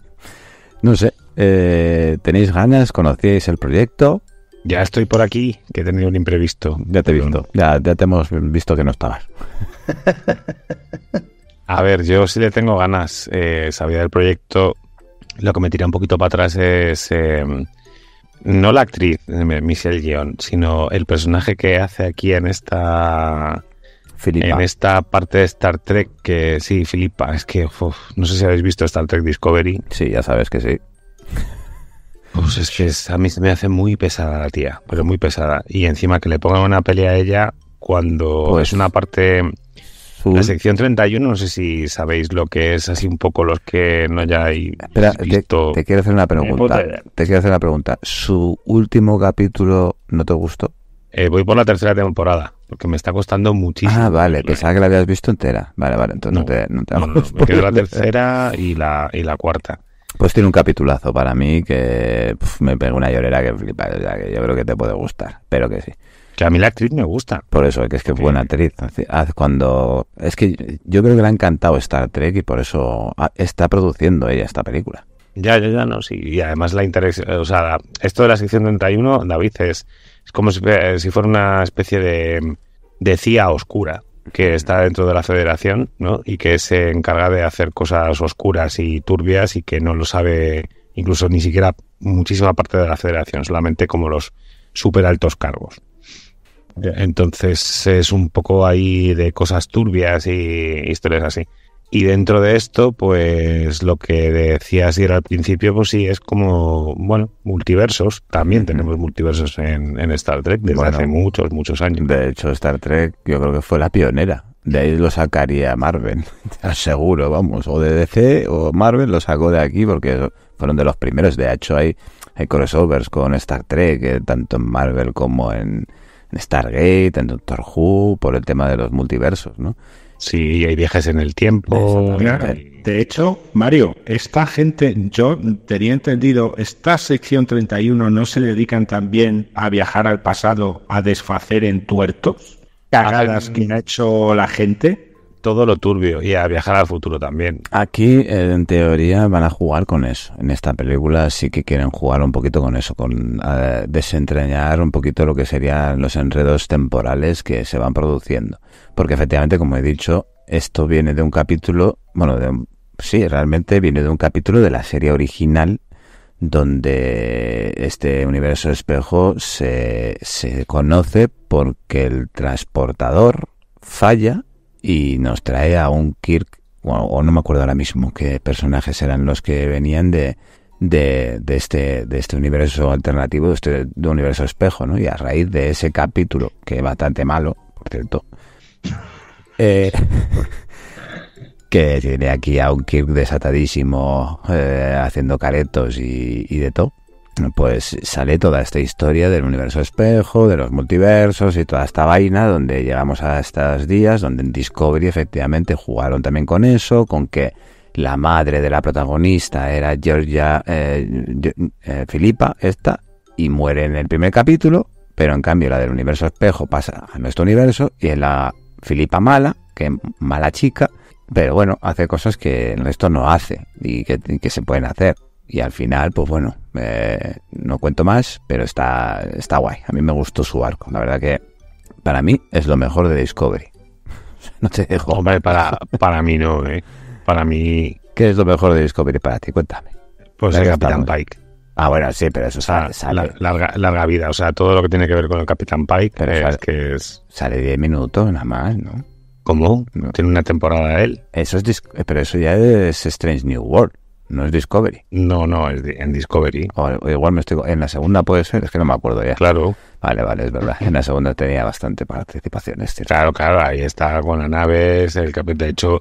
No sé, eh, ¿tenéis ganas? ¿Conocíais el proyecto? Ya estoy por aquí, que he tenido un imprevisto. Ya te he visto, ya, te hemos visto que no estabas. A ver, yo sí le tengo ganas. Eh, sabía del proyecto. Lo que me tira un poquito para atrás es em, no la actriz Michelle Yeoh, sino el personaje que hace aquí en esta en esta parte de Star Trek. Que sí, Filipa, es que no sé si habéis visto Star Trek Discovery. Sí, ya sabes que sí. Pues es que es, a mí se me hace muy pesada la tía, pero muy pesada. Y encima que le pongan una pelea a ella cuando pues es una parte... La sección 31, no sé si sabéis lo que es, así un poco los que no ya hay Espera, Te, quiero hacer una pregunta. Te quiero hacer una pregunta. ¿Su último capítulo no te gustó? Eh, voy por la tercera temporada, porque me está costando muchísimo. Ah, vale, pensaba que la habías visto entera. Vale, vale, entonces no, te, no te no, me la tercera y la, y la cuarta. Pues tiene un capitulazo para mí que me pega una llorera que flipa, que yo creo que te puede gustar, pero que sí. Que a mí la actriz me gusta. Por eso, que es que es buena actriz. Cuando es que yo creo que le ha encantado Star Trek y por eso ah, está produciendo ella esta película. Ya, ya, ya, no, sí. Y además la interés, o sea, esto de la sección 31, David, es, es como si, fuera una especie de, de CIA oscura que está dentro de la federación ¿no? y que se encarga de hacer cosas oscuras y turbias y que no lo sabe incluso ni siquiera muchísima parte de la federación, solamente como los super altos cargos. Entonces es un poco ahí de cosas turbias y historias así. Y dentro de esto, pues lo que decías ir al principio, pues sí, es como, bueno, multiversos. También tenemos multiversos en, Star Trek desde hace muchos, muchos años. De hecho, Star Trek yo creo que fue la pionera. De ahí lo sacaría Marvel, seguro, vamos. O de DC o Marvel lo sacó de aquí porque fueron de los primeros. De hecho, hay, hay crossovers con Star Trek, eh, tanto en Marvel como en, Stargate, en Doctor Who, por el tema de los multiversos, ¿no? si hay viajes en el tiempo. De hecho, Mario, esta gente, yo tenía entendido, esta sección 31 no se dedican también a viajar al pasado, a desfacer en tuertos, cagadas que ha hecho la gente. Todo lo turbio y a viajar al futuro también. Aquí, eh, en teoría, van a jugar con eso. En esta película sí que quieren jugar un poquito con eso, con eh, desentrañar un poquito lo que serían los enredos temporales que se van produciendo porque efectivamente, como he dicho, esto viene de un capítulo, bueno, sí, realmente viene de un capítulo de la serie original donde este universo espejo se, se conoce porque el transportador falla y nos trae a un Kirk, o no me acuerdo ahora mismo qué personajes eran los que venían de, de, de, este, de este universo alternativo, de este de universo espejo, ¿no? Y a raíz de ese capítulo, que es bastante malo, por cierto, eh, que tiene aquí a un Kirk desatadísimo eh, haciendo caretos y, de todo pues sale toda esta historia del universo espejo, de los multiversos y toda esta vaina donde llegamos a estos días, donde en Discovery efectivamente jugaron también con eso, con que la madre de la protagonista era Georgia Filipa, eh, esta, y muere en el primer capítulo, pero en cambio la del universo espejo pasa a nuestro universo y en la Filipa mala, que mala chica, pero bueno, hace cosas que esto no hace y que, se pueden hacer. Y al final, pues bueno, eh, no cuento más, pero está, está guay. A mí me gustó su arco. La verdad que para mí es lo mejor de Discovery. no te dejo. Hombre, para, para mí no, ¿eh? Para mí. ¿Qué es lo mejor de Discovery para ti? Cuéntame. Pues el Capitán Pike. Ah, bueno, sí, pero eso sale. Ah, la, larga, vida, o sea, todo lo que tiene que ver con el Capitán Pike pero es que es... Sale 10 minutos nada más, ¿no? ¿Cómo? Tiene una temporada él. Eso es pero eso ya es Strange New World, no es Discovery. No, no, es en Discovery. O, igual me estoy... En la segunda puede ser, es que no me acuerdo ya. Claro. Vale, vale, es verdad. En la segunda tenía bastante participación. Este claro, claro, ahí está con la nave, el capitán. De hecho,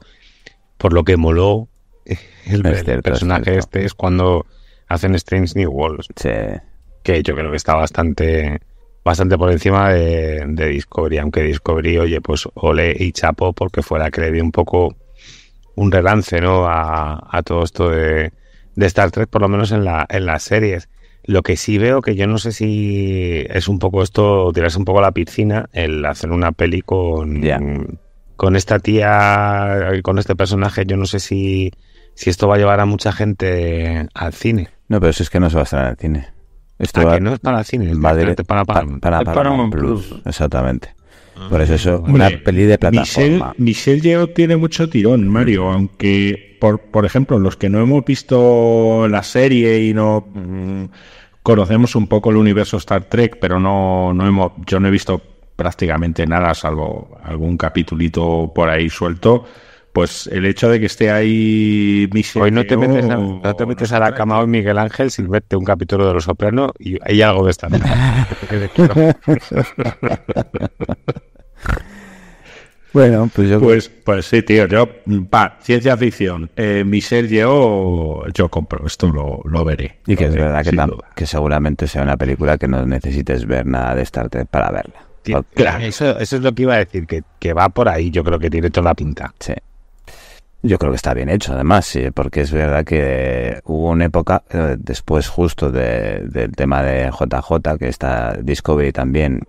por lo que moló el, personaje este es cuando hacen Strange New Worlds. Que yo creo que está bastante bastante por encima de, Discovery, aunque Discovery, oye, pues ole y chapo, porque fue la que le dio un poco un relance, ¿no? A, todo esto de, Star Trek, por lo menos en, la, en las series. Lo que sí veo que yo no sé si es un poco esto, tirarse un poco a la piscina, el hacer una peli con, con esta tía, con este personaje, yo no sé si, si esto va a llevar a mucha gente al cine. No, pero es que no se va a estar en el cine. Esto ah, que no es para el cine, para, para, Plus. Exactamente. Ah, por eso, eso una peli de plataforma. Michelle, tiene mucho tirón, Mario, aunque, por, por ejemplo, los que no hemos visto la serie y no mm, conocemos un poco el universo Star Trek, pero no, no hemos, yo no he visto prácticamente nada, salvo algún capitulito por ahí suelto pues el hecho de que esté ahí Michel Hoy no te metes a, no te metes a la cama hoy Miguel Ángel sin verte un capítulo de Los Soprano y hay algo de esta. bueno, pues yo... Pues, pues, sí, tío, yo... Pa, ciencia ficción, eh, Michel yo compro, esto lo, lo veré. Y que es verdad que, seguramente sea una película que no necesites ver nada de Star Trek para verla. claro, eso, es lo que iba a decir, que, que va por ahí, yo creo que tiene toda la pinta. Sí. Yo creo que está bien hecho, además, porque es verdad que eh, hubo una época eh, después justo del tema de JJ, que está Discovery también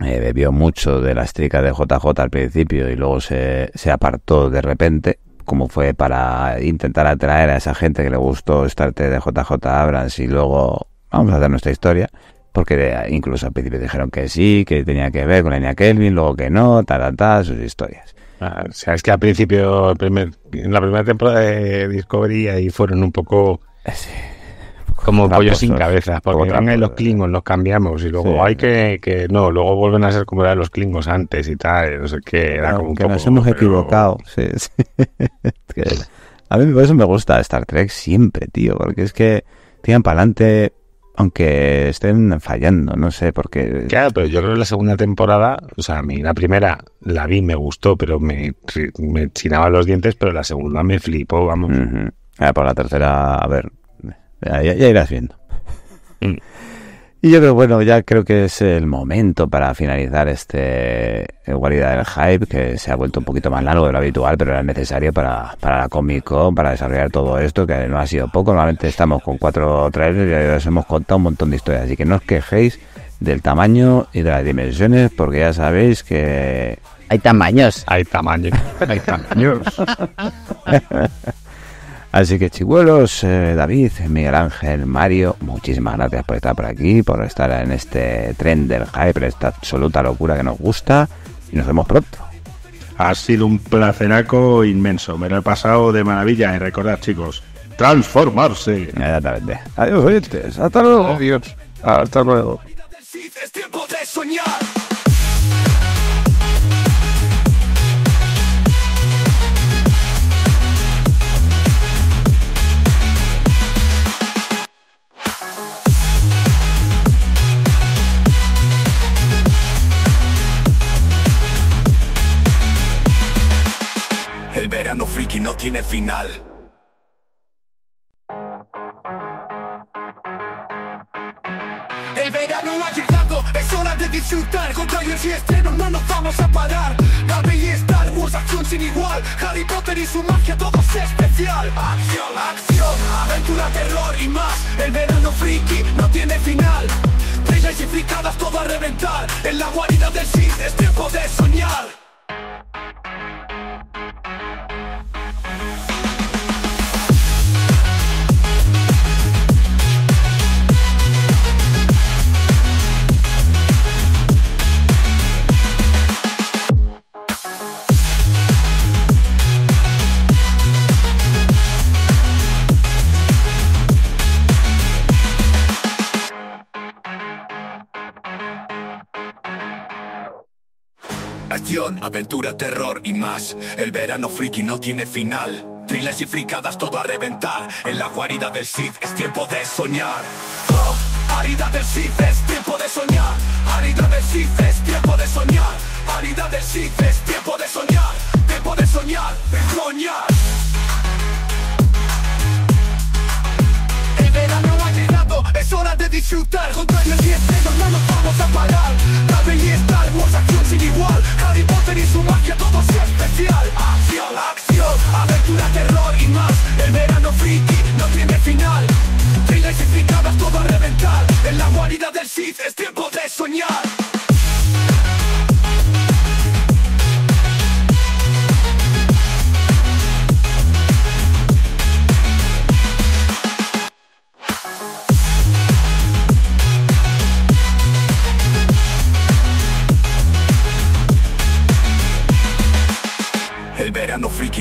eh, bebió mucho de la estrica de JJ al principio y luego se, se apartó de repente, como fue para intentar atraer a esa gente que le gustó estar de JJ Abrams y luego vamos a hacer nuestra historia porque incluso al principio dijeron que sí, que tenía que ver con la Kelvin, luego que no, tal, tal, sus historias. Ah, o sea, es que al principio, en la primera temporada de Discovery, ahí fueron un poco como pollos sin cabeza, porque van los ¿eh? Klingons, los cambiamos y luego hay que, no, luego vuelven a ser como eran los Klingons antes y tal, no sé qué, era como un que nos hemos equivocado, A mí por eso me gusta Star Trek siempre, tío, porque es que tiran para adelante aunque estén fallando, no sé, por qué. Claro, pero yo creo que la segunda temporada, o sea, a mí la primera la vi, me gustó, pero me, chinaba los dientes, pero la segunda me flipó, vamos. Ah, por la tercera, a ver, ya, irás viendo. Mm. Y yo creo, bueno, ya creo que es el momento para finalizar este eh, Guarida del Hype, que se ha vuelto un poquito más largo de lo habitual, pero era necesario para, para la Comic Con, para desarrollar todo esto, que no ha sido poco. Normalmente estamos con cuatro trailers y ya os hemos contado un montón de historias, así que no os quejéis del tamaño y de las dimensiones, porque ya sabéis que... Hay tamaños. Hay tamaños. Hay tamaños. Así que chicuelos, eh, David, Miguel Ángel, Mario, muchísimas gracias por estar por aquí, por estar en este tren del hype, esta absoluta locura que nos gusta y nos vemos pronto. Ha sido un placeraco inmenso, me lo he pasado de maravilla y recordad chicos, transformarse. Adiós oyentes, hasta luego. Adiós, hasta luego. tiene final. El verano ha llegado, es hora de disfrutar Con trailers y estrenos no nos vamos a parar la y Star Wars, acción sin igual Harry Potter y su magia, todo es especial Acción, acción, aventura, terror y más El verano friki no tiene final Trailers y fricadas, todo a reventar En la guarida del Sith es este tiempo de soñar aventura, terror y más. El verano friki no tiene final. Triles y fricadas, todo a reventar. En la guarida del Sith es tiempo de soñar. Oh, arida del Sith es tiempo de soñar. Arida del Sith es tiempo de soñar. Arida del Sith es tiempo de soñar. Tiempo de soñar, de soñar. disfrutar Contra el 10 no nos vamos a parar La belleza Star Wars, acción sin igual Harry Potter y su magia, todo sea especial Acción, acción, aventura, terror y más El verano friki no tiene final Thrillers explicadas todo a reventar En la guarida del Sith es tiempo de soñar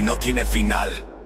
no tiene final.